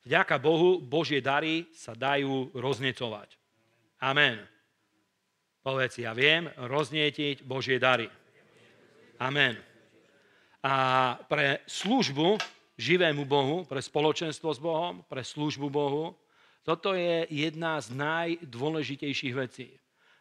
Speaker 1: Vďaka Bohu, Božie dary sa dajú roznecovať. Amen. Povedz, ja viem roznietiť Božie dary. Amen a pre službu živému Bohu, pre spoločenstvo s Bohom, pre službu Bohu, toto je jedna z najdôležitejších vecí.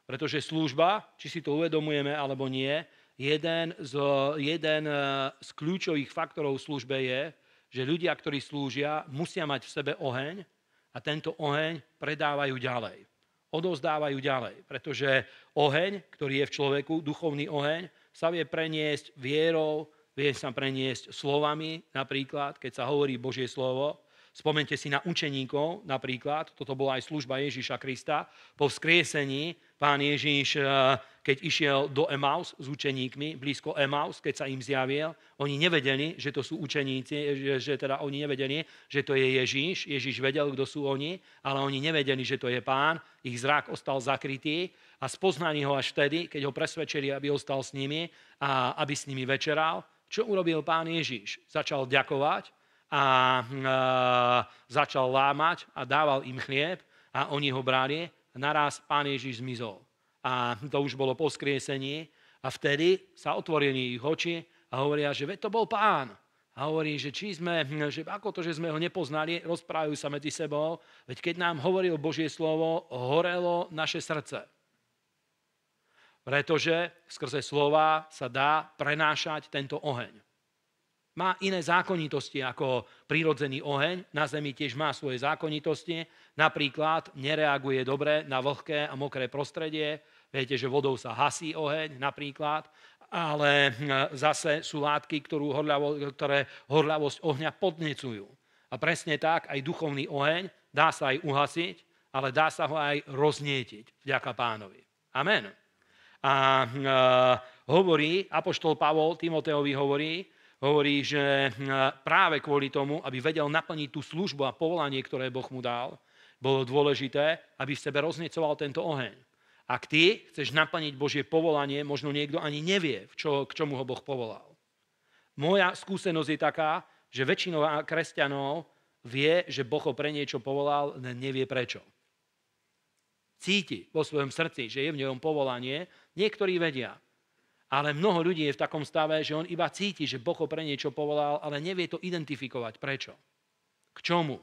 Speaker 1: Pretože služba, či si to uvedomujeme alebo nie, jeden z, jeden e, z kľúčových faktorov službe je, že ľudia, ktorí slúžia, musia mať v sebe oheň a tento oheň predávajú ďalej. Odozdávajú ďalej, pretože oheň, ktorý je v človeku, duchovný oheň, sa vie preniesť vierou, vie sa preniesť slovami, napríklad, keď sa hovorí Božie slovo. Spomente si na učeníkov napríklad, toto bola aj služba Ježíša Krista. Po vzkriesení pán Ježíš, eh, keď išiel do Emaus s učeníkmi, blízko Emaus, keď sa im zjavil, oni nevedeli, že to sú učeníci, že, že teda oni nevedeli, že to je Ježíš. Ježíš vedel, kto sú oni, ale oni nevedeli, že to je pán. Ich zrak ostal zakrytý a spoznali ho až vtedy, keď ho presvedčili, aby ostal s nimi a aby s nimi večeral čo urobil pán Ježiš? Začal ďakovať a e, začal lámať a dával im chlieb a oni ho brali. naraz pán Ježiš zmizol. A to už bolo po skriesení. A vtedy sa otvorili ich oči a hovoria, že to bol pán. A hovorí, že či sme, že ako to, že sme ho nepoznali, rozprávajú sa medzi sebou, veď keď nám hovoril Božie slovo, horelo naše srdce. Pretože skrze slova sa dá prenášať tento oheň. Má iné zákonitosti ako prírodzený oheň, na Zemi tiež má svoje zákonitosti, napríklad nereaguje dobre na vlhké a mokré prostredie, viete, že vodou sa hasí oheň napríklad, ale hm, zase sú látky, ktorú horľavo, ktoré horľavosť ohňa podnecujú. A presne tak aj duchovný oheň dá sa aj uhasiť, ale dá sa ho aj roznietiť vďaka pánovi. Amen a hm, e, hovorí, Apoštol Pavol Timoteovi hovorí, hovorí, že hm, práve kvôli tomu, aby vedel naplniť tú službu a povolanie, ktoré Boh mu dal, bolo dôležité, aby v sebe roznecoval tento oheň. Ak ty chceš naplniť Božie povolanie, možno niekto ani nevie, čo, k čomu ho Boh povolal. Moja skúsenosť je taká, že väčšinou kresťanov vie, že Boh ho pre niečo povolal, nevie prečo. Cíti vo svojom srdci, že je v ňom povolanie Niektorí vedia, ale mnoho ľudí je v takom stave, že on iba cíti, že Boh ho pre niečo povolal, ale nevie to identifikovať. Prečo? K čomu?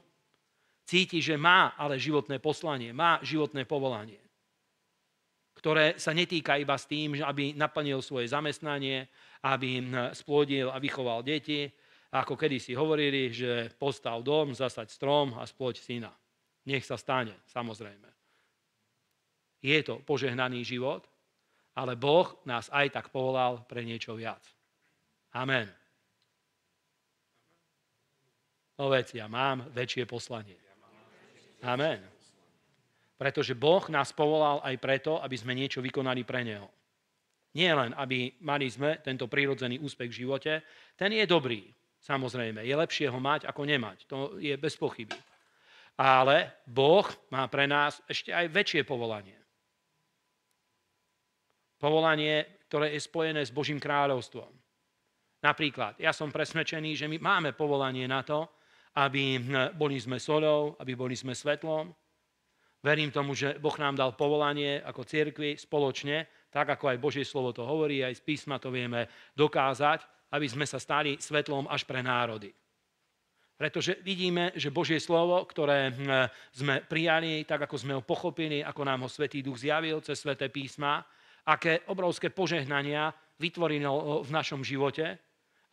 Speaker 1: Cíti, že má ale životné poslanie, má životné povolanie, ktoré sa netýka iba s tým, že aby naplnil svoje zamestnanie, aby im eh, splodil a vychoval deti, ako kedy si hovorili, že postav dom, zasať strom a sploď syna. Nech sa stane, samozrejme. Je to požehnaný život, ale Boh nás aj tak povolal pre niečo viac. Amen. vec, ja mám väčšie poslanie. Amen. Pretože Boh nás povolal aj preto, aby sme niečo vykonali pre Neho. Nie len, aby mali sme tento prírodzený úspech v živote, ten je dobrý, samozrejme. Je lepšie ho mať, ako nemať. To je bez pochyby. Ale Boh má pre nás ešte aj väčšie povolanie. Povolanie, ktoré je spojené s Božím kráľovstvom. Napríklad, ja som presvedčený, že my máme povolanie na to, aby hm, boli sme solou, aby boli sme svetlom. Verím tomu, že Boh nám dal povolanie ako cirkvi spoločne, tak ako aj Božie slovo to hovorí, aj z písma to vieme dokázať, aby sme sa stali svetlom až pre národy. Pretože vidíme, že Božie slovo, ktoré hm, sme prijali, tak ako sme ho pochopili, ako nám ho Svetý Duch zjavil cez Sveté písma, aké obrovské požehnania vytvoril v našom živote.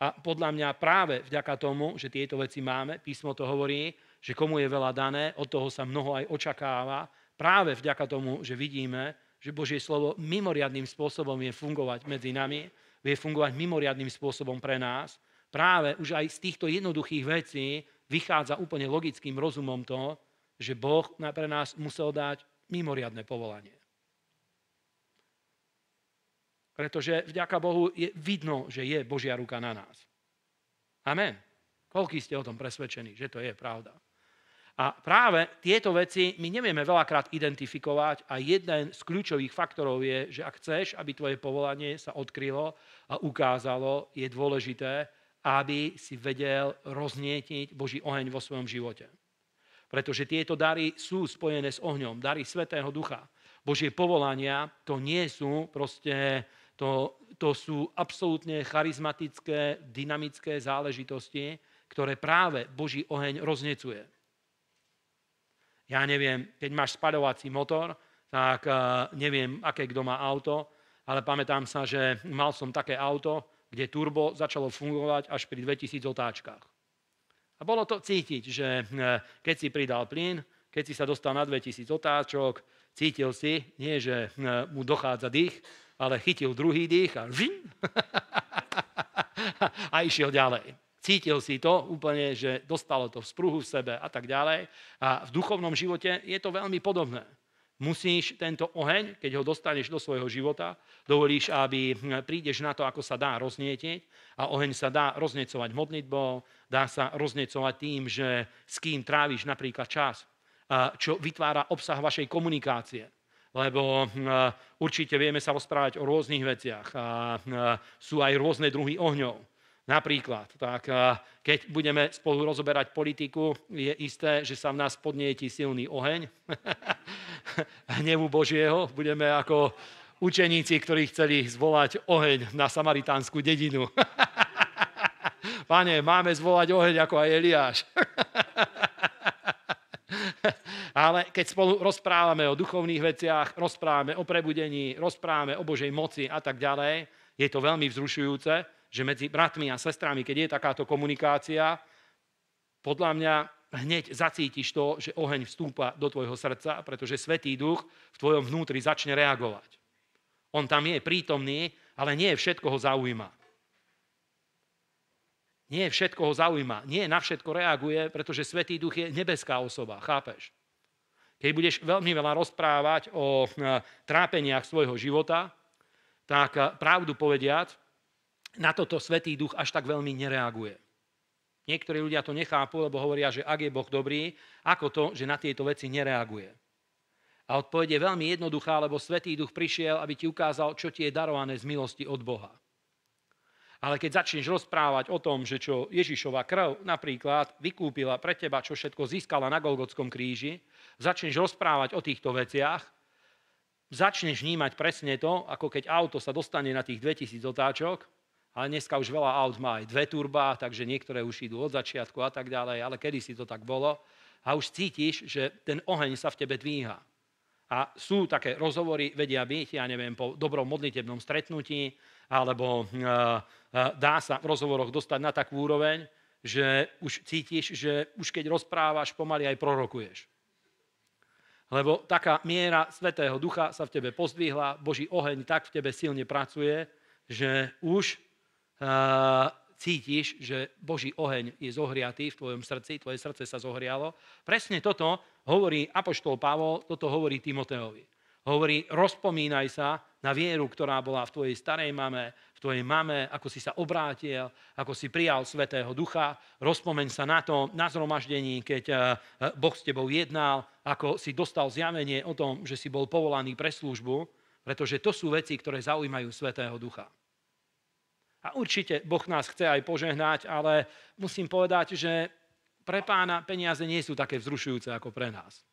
Speaker 1: A podľa mňa práve vďaka tomu, že tieto veci máme, písmo to hovorí, že komu je veľa dané, od toho sa mnoho aj očakáva. Práve vďaka tomu, že vidíme, že Božie slovo mimoriadným spôsobom vie fungovať medzi nami, vie fungovať mimoriadným spôsobom pre nás. Práve už aj z týchto jednoduchých vecí vychádza úplne logickým rozumom to, že Boh pre nás musel dať mimoriadne povolanie. Pretože vďaka Bohu je vidno, že je Božia ruka na nás. Amen. Koľký ste o tom presvedčení, že to je pravda. A práve tieto veci my nevieme veľakrát identifikovať a jeden z kľúčových faktorov je, že ak chceš, aby tvoje povolanie sa odkrylo a ukázalo, je dôležité, aby si vedel roznietiť Boží oheň vo svojom živote. Pretože tieto dary sú spojené s ohňom, dary Svetého Ducha. Božie povolania to nie sú proste to, to sú absolútne charizmatické, dynamické záležitosti, ktoré práve Boží oheň roznecuje. Ja neviem, keď máš spadovací motor, tak eh, neviem, aké kto má auto, ale pamätám sa, že mal som také auto, kde turbo začalo fungovať až pri 2000 otáčkach. A bolo to cítiť, že eh, keď si pridal plyn, keď si sa dostal na 2000 otáčok, cítil si, nie že eh, mu dochádza dých, ale chytil druhý dých a žin, a išiel ďalej. Cítil si to úplne, že dostalo to v spruhu v sebe a tak ďalej. A v duchovnom živote je to veľmi podobné. Musíš tento oheň, keď ho dostaneš do svojho života, dovolíš, aby prídeš na to, ako sa dá roznietiť a oheň sa dá roznecovať modlitbou, dá sa roznecovať tým, že s kým tráviš napríklad čas, čo vytvára obsah vašej komunikácie lebo hm, určite vieme sa rozprávať o rôznych veciach. A hm, sú aj rôzne druhy ohňov. Napríklad, tak keď budeme spolu rozoberať politiku, je isté, že sa v nás podnieti silný oheň hnevu Božieho. Budeme ako učeníci, ktorí chceli zvolať oheň na samaritánsku dedinu. Pane, máme zvolať oheň ako aj Eliáš. Ale keď spolu rozprávame o duchovných veciach, rozprávame o prebudení, rozprávame o Božej moci a tak ďalej, je to veľmi vzrušujúce, že medzi bratmi a sestrami, keď je takáto komunikácia, podľa mňa hneď zacítiš to, že oheň vstúpa do tvojho srdca, pretože Svetý Duch v tvojom vnútri začne reagovať. On tam je prítomný, ale nie všetko ho zaujíma. Nie všetko ho zaujíma, nie na všetko reaguje, pretože Svetý Duch je nebeská osoba, chápeš? Keď budeš veľmi veľa rozprávať o e, trápeniach svojho života, tak e, pravdu povediať, na toto Svetý Duch až tak veľmi nereaguje. Niektorí ľudia to nechápu, lebo hovoria, že ak je Boh dobrý, ako to, že na tieto veci nereaguje. A odpovede je veľmi jednoduchá, lebo Svetý Duch prišiel, aby ti ukázal, čo ti je darované z milosti od Boha. Ale keď začneš rozprávať o tom, že čo Ježišova krv napríklad vykúpila pre teba, čo všetko získala na Golgotskom kríži, začneš rozprávať o týchto veciach, začneš vnímať presne to, ako keď auto sa dostane na tých 2000 otáčok, ale dneska už veľa aut má aj dve turbá, takže niektoré už idú od začiatku a tak ďalej, ale kedy si to tak bolo a už cítiš, že ten oheň sa v tebe dvíha. A sú také rozhovory, vedia byť, ja neviem, po dobrom modlitebnom stretnutí, alebo e, e, dá sa v rozhovoroch dostať na takú úroveň, že už cítiš, že už keď rozprávaš, pomaly aj prorokuješ lebo taká miera Svetého Ducha sa v tebe pozdvihla, Boží oheň tak v tebe silne pracuje, že už uh, cítiš, že Boží oheň je zohriatý v tvojom srdci, tvoje srdce sa zohrialo. Presne toto hovorí Apoštol Pavol, toto hovorí Timoteovi. Hovorí, rozpomínaj sa na vieru, ktorá bola v tvojej starej mame, tvojej máme, ako si sa obrátil, ako si prijal Svetého Ducha. Rozpomeň sa na to na zhromaždení, keď eh, eh, Boh s tebou jednal, ako si dostal zjavenie o tom, že si bol povolaný pre službu, pretože to sú veci, ktoré zaujímajú Svetého Ducha. A určite Boh nás chce aj požehnať, ale musím povedať, že pre pána peniaze nie sú také vzrušujúce ako pre nás.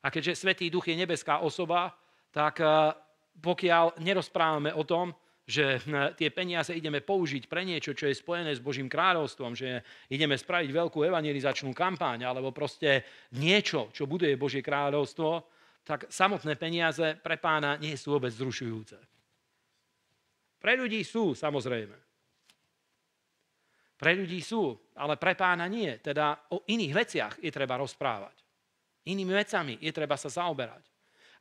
Speaker 1: A keďže Svetý Duch je nebeská osoba, tak eh, pokiaľ nerozprávame o tom, že eh, tie peniaze ideme použiť pre niečo, čo je spojené s Božím kráľovstvom, že ideme spraviť veľkú evangelizačnú kampáň alebo proste niečo, čo buduje Božie kráľovstvo, tak samotné peniaze pre pána nie sú vôbec zrušujúce. Pre ľudí sú, samozrejme. Pre ľudí sú, ale pre pána nie. Teda o iných veciach je treba rozprávať. Inými vecami je treba sa zaoberať.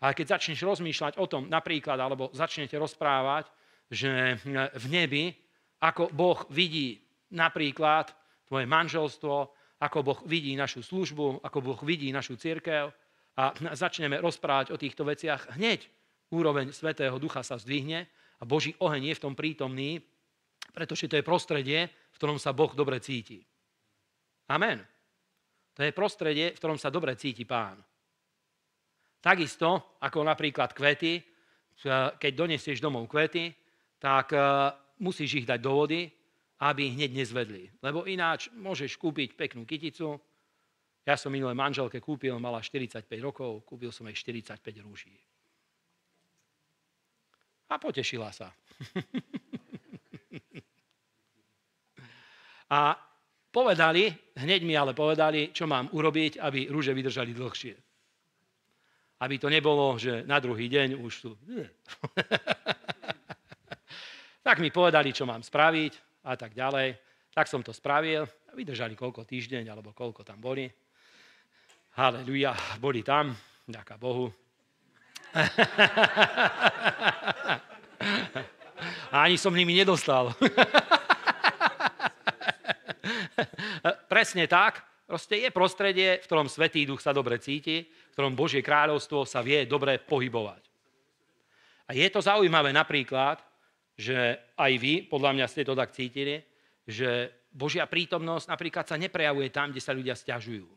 Speaker 1: Ale keď začneš rozmýšľať o tom, napríklad, alebo začnete rozprávať, že e, v nebi, ako Boh vidí napríklad tvoje manželstvo, ako Boh vidí našu službu, ako Boh vidí našu církev a začneme rozprávať o týchto veciach, hneď úroveň Svetého Ducha sa zdvihne a Boží oheň je v tom prítomný, pretože to je prostredie, v ktorom sa Boh dobre cíti. Amen. To je prostredie, v ktorom sa dobre cíti pán. Takisto ako napríklad kvety, e, keď donesieš domov kvety, tak eh, musíš ich dať do vody, aby ich hneď nezvedli. Lebo ináč môžeš kúpiť peknú kyticu. Ja som minulé manželke kúpil, mala 45 rokov, kúpil som jej 45 rúží. A potešila sa. a povedali, hneď mi ale povedali, čo mám urobiť, aby rúže vydržali dlhšie. Aby to nebolo, že na druhý deň už sú... Tak mi povedali, čo mám spraviť a tak ďalej. Tak som to spravil. Vydržali koľko týždeň, alebo koľko tam boli. Haleluja, boli tam, ďaká Bohu. A ani som nimi nedostal. Presne tak. Proste je prostredie, v ktorom Svetý Duch sa dobre cíti, v ktorom Božie kráľovstvo sa vie dobre pohybovať. A je to zaujímavé napríklad, že aj vy, podľa mňa ste to tak cítili, že Božia prítomnosť napríklad sa neprejavuje tam, kde sa ľudia stiažujú.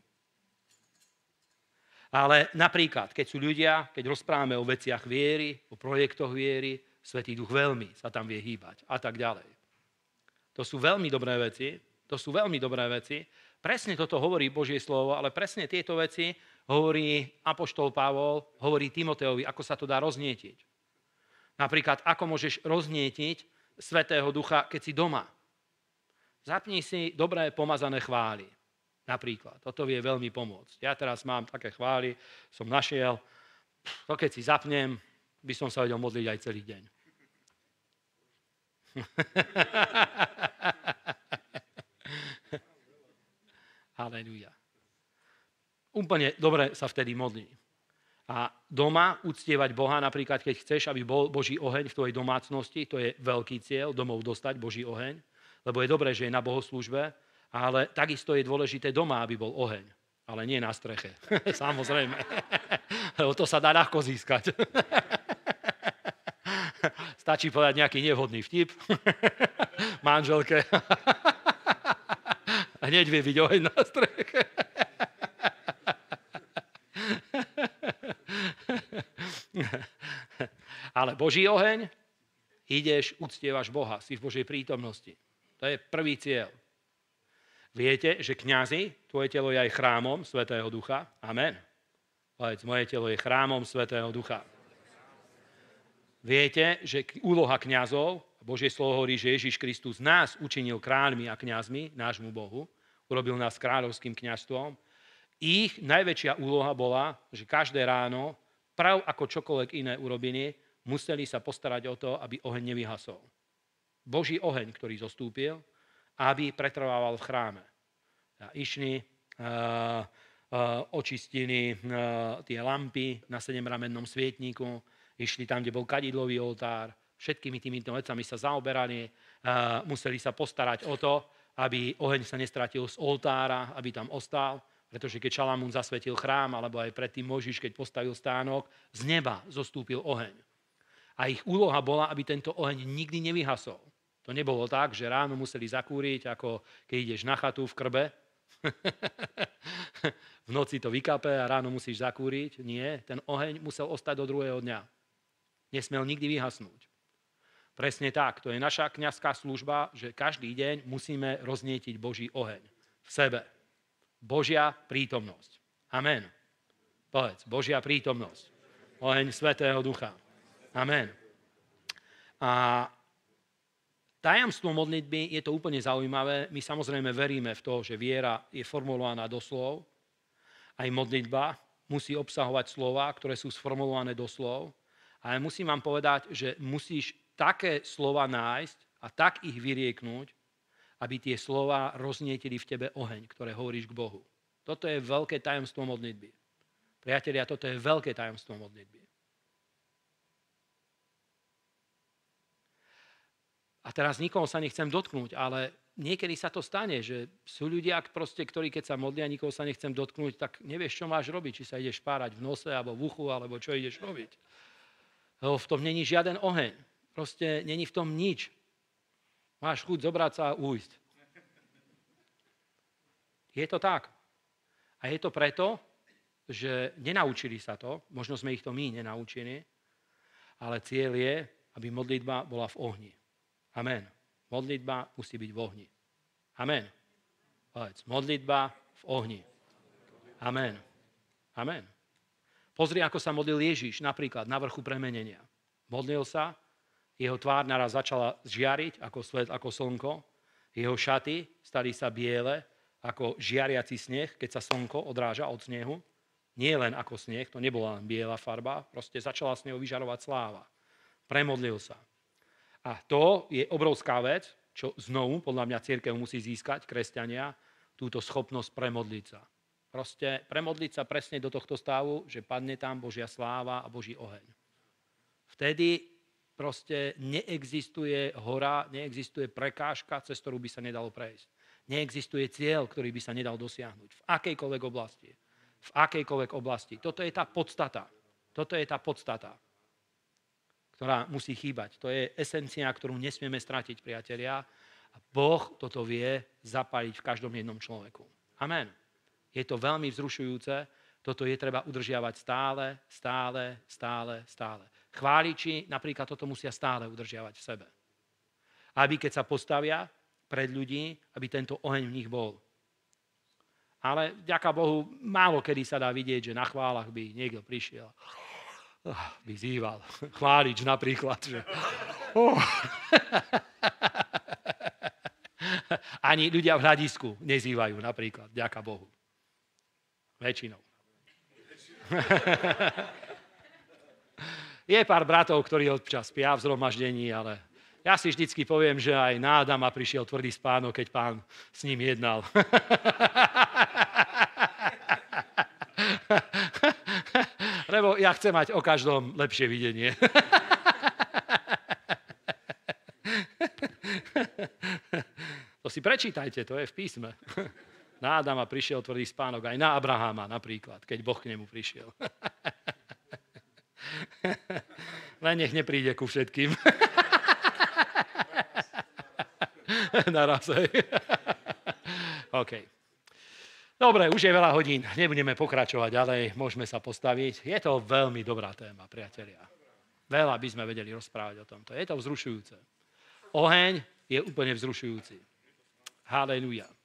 Speaker 1: Ale napríklad, keď sú ľudia, keď rozprávame o veciach viery, o projektoch viery, Svetý Duch veľmi sa tam vie hýbať a tak ďalej. To sú veľmi dobré veci, to sú veľmi dobré veci. Presne toto hovorí Božie slovo, ale presne tieto veci hovorí Apoštol Pavol, hovorí Timoteovi, ako sa to dá roznietiť. Napríklad, ako môžeš roznietiť Svetého Ducha, keď si doma. Zapni si dobré pomazané chvály. Napríklad. Toto vie veľmi pomôcť. Ja teraz mám také chvály, som našiel. To keď si zapnem, by som sa vedel modliť aj celý deň. Halleluja. Úplne dobre sa vtedy modlí. A doma uctievať Boha, napríklad keď chceš, aby bol Boží oheň v tvojej domácnosti, to je veľký cieľ, domov dostať Boží oheň, lebo je dobré, že je na bohoslužbe, ale takisto je dôležité doma, aby bol oheň, ale nie na streche, samozrejme, lebo to sa dá ľahko získať. Stačí povedať nejaký nevhodný vtip manželke. Hneď vie byť oheň na streche. Ale Boží oheň, ideš, uctievaš Boha, si v Božej prítomnosti. To je prvý cieľ. Viete, že kňazi, tvoje telo je aj chrámom Svetého Ducha. Amen. Povedz, moje telo je chrámom Svetého Ducha. Viete, že úloha kňazov, Božie slovo hovorí, že Ježiš Kristus nás učinil kráľmi a kňazmi, nášmu Bohu, urobil nás kráľovským kňazstvom, ich najväčšia úloha bola, že každé ráno Prav ako čokoľvek iné urobenie, museli sa postarať o to, aby oheň nevyhasol. Boží oheň, ktorý zostúpil, aby pretrvával v chráme. Išli, uh, očistili eh, tie lampy na sedemramennom svietníku, išli tam, kde bol kadidlový oltár, všetkými týmito vecami sa zaoberali, museli sa postarať o to, aby oheň sa nestratil z oltára, aby tam ostal pretože keď Šalamún zasvetil chrám, alebo aj predtým Možiš, keď postavil stánok, z neba zostúpil oheň. A ich úloha bola, aby tento oheň nikdy nevyhasol. To nebolo tak, že ráno museli zakúriť, ako keď ideš na chatu v krbe. v noci to vykape a ráno musíš zakúriť. Nie, ten oheň musel ostať do druhého dňa. Nesmel nikdy vyhasnúť. Presne tak, to je naša kniazská služba, že každý deň musíme roznietiť Boží oheň v sebe Božia prítomnosť. Amen. Povedz, Božia prítomnosť. Oheň Svetého Ducha. Amen. A tajamstvo modlitby je to úplne zaujímavé. My samozrejme veríme v to, že viera je formulovaná do slov. Aj modlitba musí obsahovať slova, ktoré sú sformulované do slov. Ale musím vám povedať, že musíš také slova nájsť a tak ich vyrieknúť, aby tie slova roznietili v tebe oheň, ktoré hovoríš k Bohu. Toto je veľké tajomstvo modlitby. Priatelia, toto je veľké tajomstvo modlitby. A teraz nikomu sa nechcem dotknúť, ale niekedy sa to stane, že sú ľudia, proste, ktorí keď sa modlia, nikoho sa nechcem dotknúť, tak nevieš, čo máš robiť. Či sa ideš párať v nose, alebo v uchu, alebo čo ideš robiť. Lebo v tom není žiaden oheň. Proste není v tom nič. Máš chuť zobrať sa a újsť. Je to tak. A je to preto, že nenaučili sa to, možno sme ich to my nenaučili, ale cieľ je, aby modlitba bola v ohni. Amen. Modlitba musí byť v ohni. Amen. Povedz, modlitba v ohni. Amen. Amen. Pozri, ako sa modlil Ježiš napríklad na vrchu premenenia. Modlil sa jeho tvár naraz začala žiariť ako svet, ako slnko. Jeho šaty stali sa biele, ako žiariaci sneh, keď sa slnko odráža od snehu. Nie len ako sneh, to nebola len biela farba, proste začala s neho vyžarovať sláva. Premodlil sa. A to je obrovská vec, čo znovu podľa mňa církev musí získať, kresťania, túto schopnosť premodliť sa. Proste premodliť sa presne do tohto stavu, že padne tam Božia sláva a Boží oheň. Vtedy Proste neexistuje hora, neexistuje prekážka, cez ktorú by sa nedalo prejsť. Neexistuje cieľ, ktorý by sa nedal dosiahnuť v akejkoľvek oblasti. V akejkoľvek oblasti. Toto je tá podstata. Toto je tá podstata, ktorá musí chýbať. To je esencia, ktorú nesmieme stratiť, priatelia. A Boh toto vie zapaliť v každom jednom človeku. Amen. Je to veľmi vzrušujúce. Toto je treba udržiavať stále, stále, stále, stále. Chváliči napríklad toto musia stále udržiavať v sebe. Aby keď sa postavia pred ľudí, aby tento oheň v nich bol. Ale ďaká Bohu, málo kedy sa dá vidieť, že na chválach by niekto prišiel. Ah, by zýval. Chválič napríklad. Že... Oh. Ani ľudia v hľadisku nezývajú napríklad. Ďaká Bohu. Väčšinou. Je pár bratov, ktorí občas spia v zhromaždení, ale ja si vždycky poviem, že aj na Adama prišiel tvrdý spánok, keď pán s ním jednal. Lebo ja chcem mať o každom lepšie videnie. to si prečítajte, to je v písme. Na Adama prišiel tvrdý spánok, aj na Abraháma napríklad, keď Boh k nemu prišiel. Len nech nepríde ku všetkým. Naraz, hej. OK. Dobre, už je veľa hodín, nebudeme pokračovať ďalej, môžeme sa postaviť. Je to veľmi dobrá téma, priatelia. Veľa by sme vedeli rozprávať o tomto. Je to vzrušujúce. Oheň je úplne vzrušujúci. Haleluja.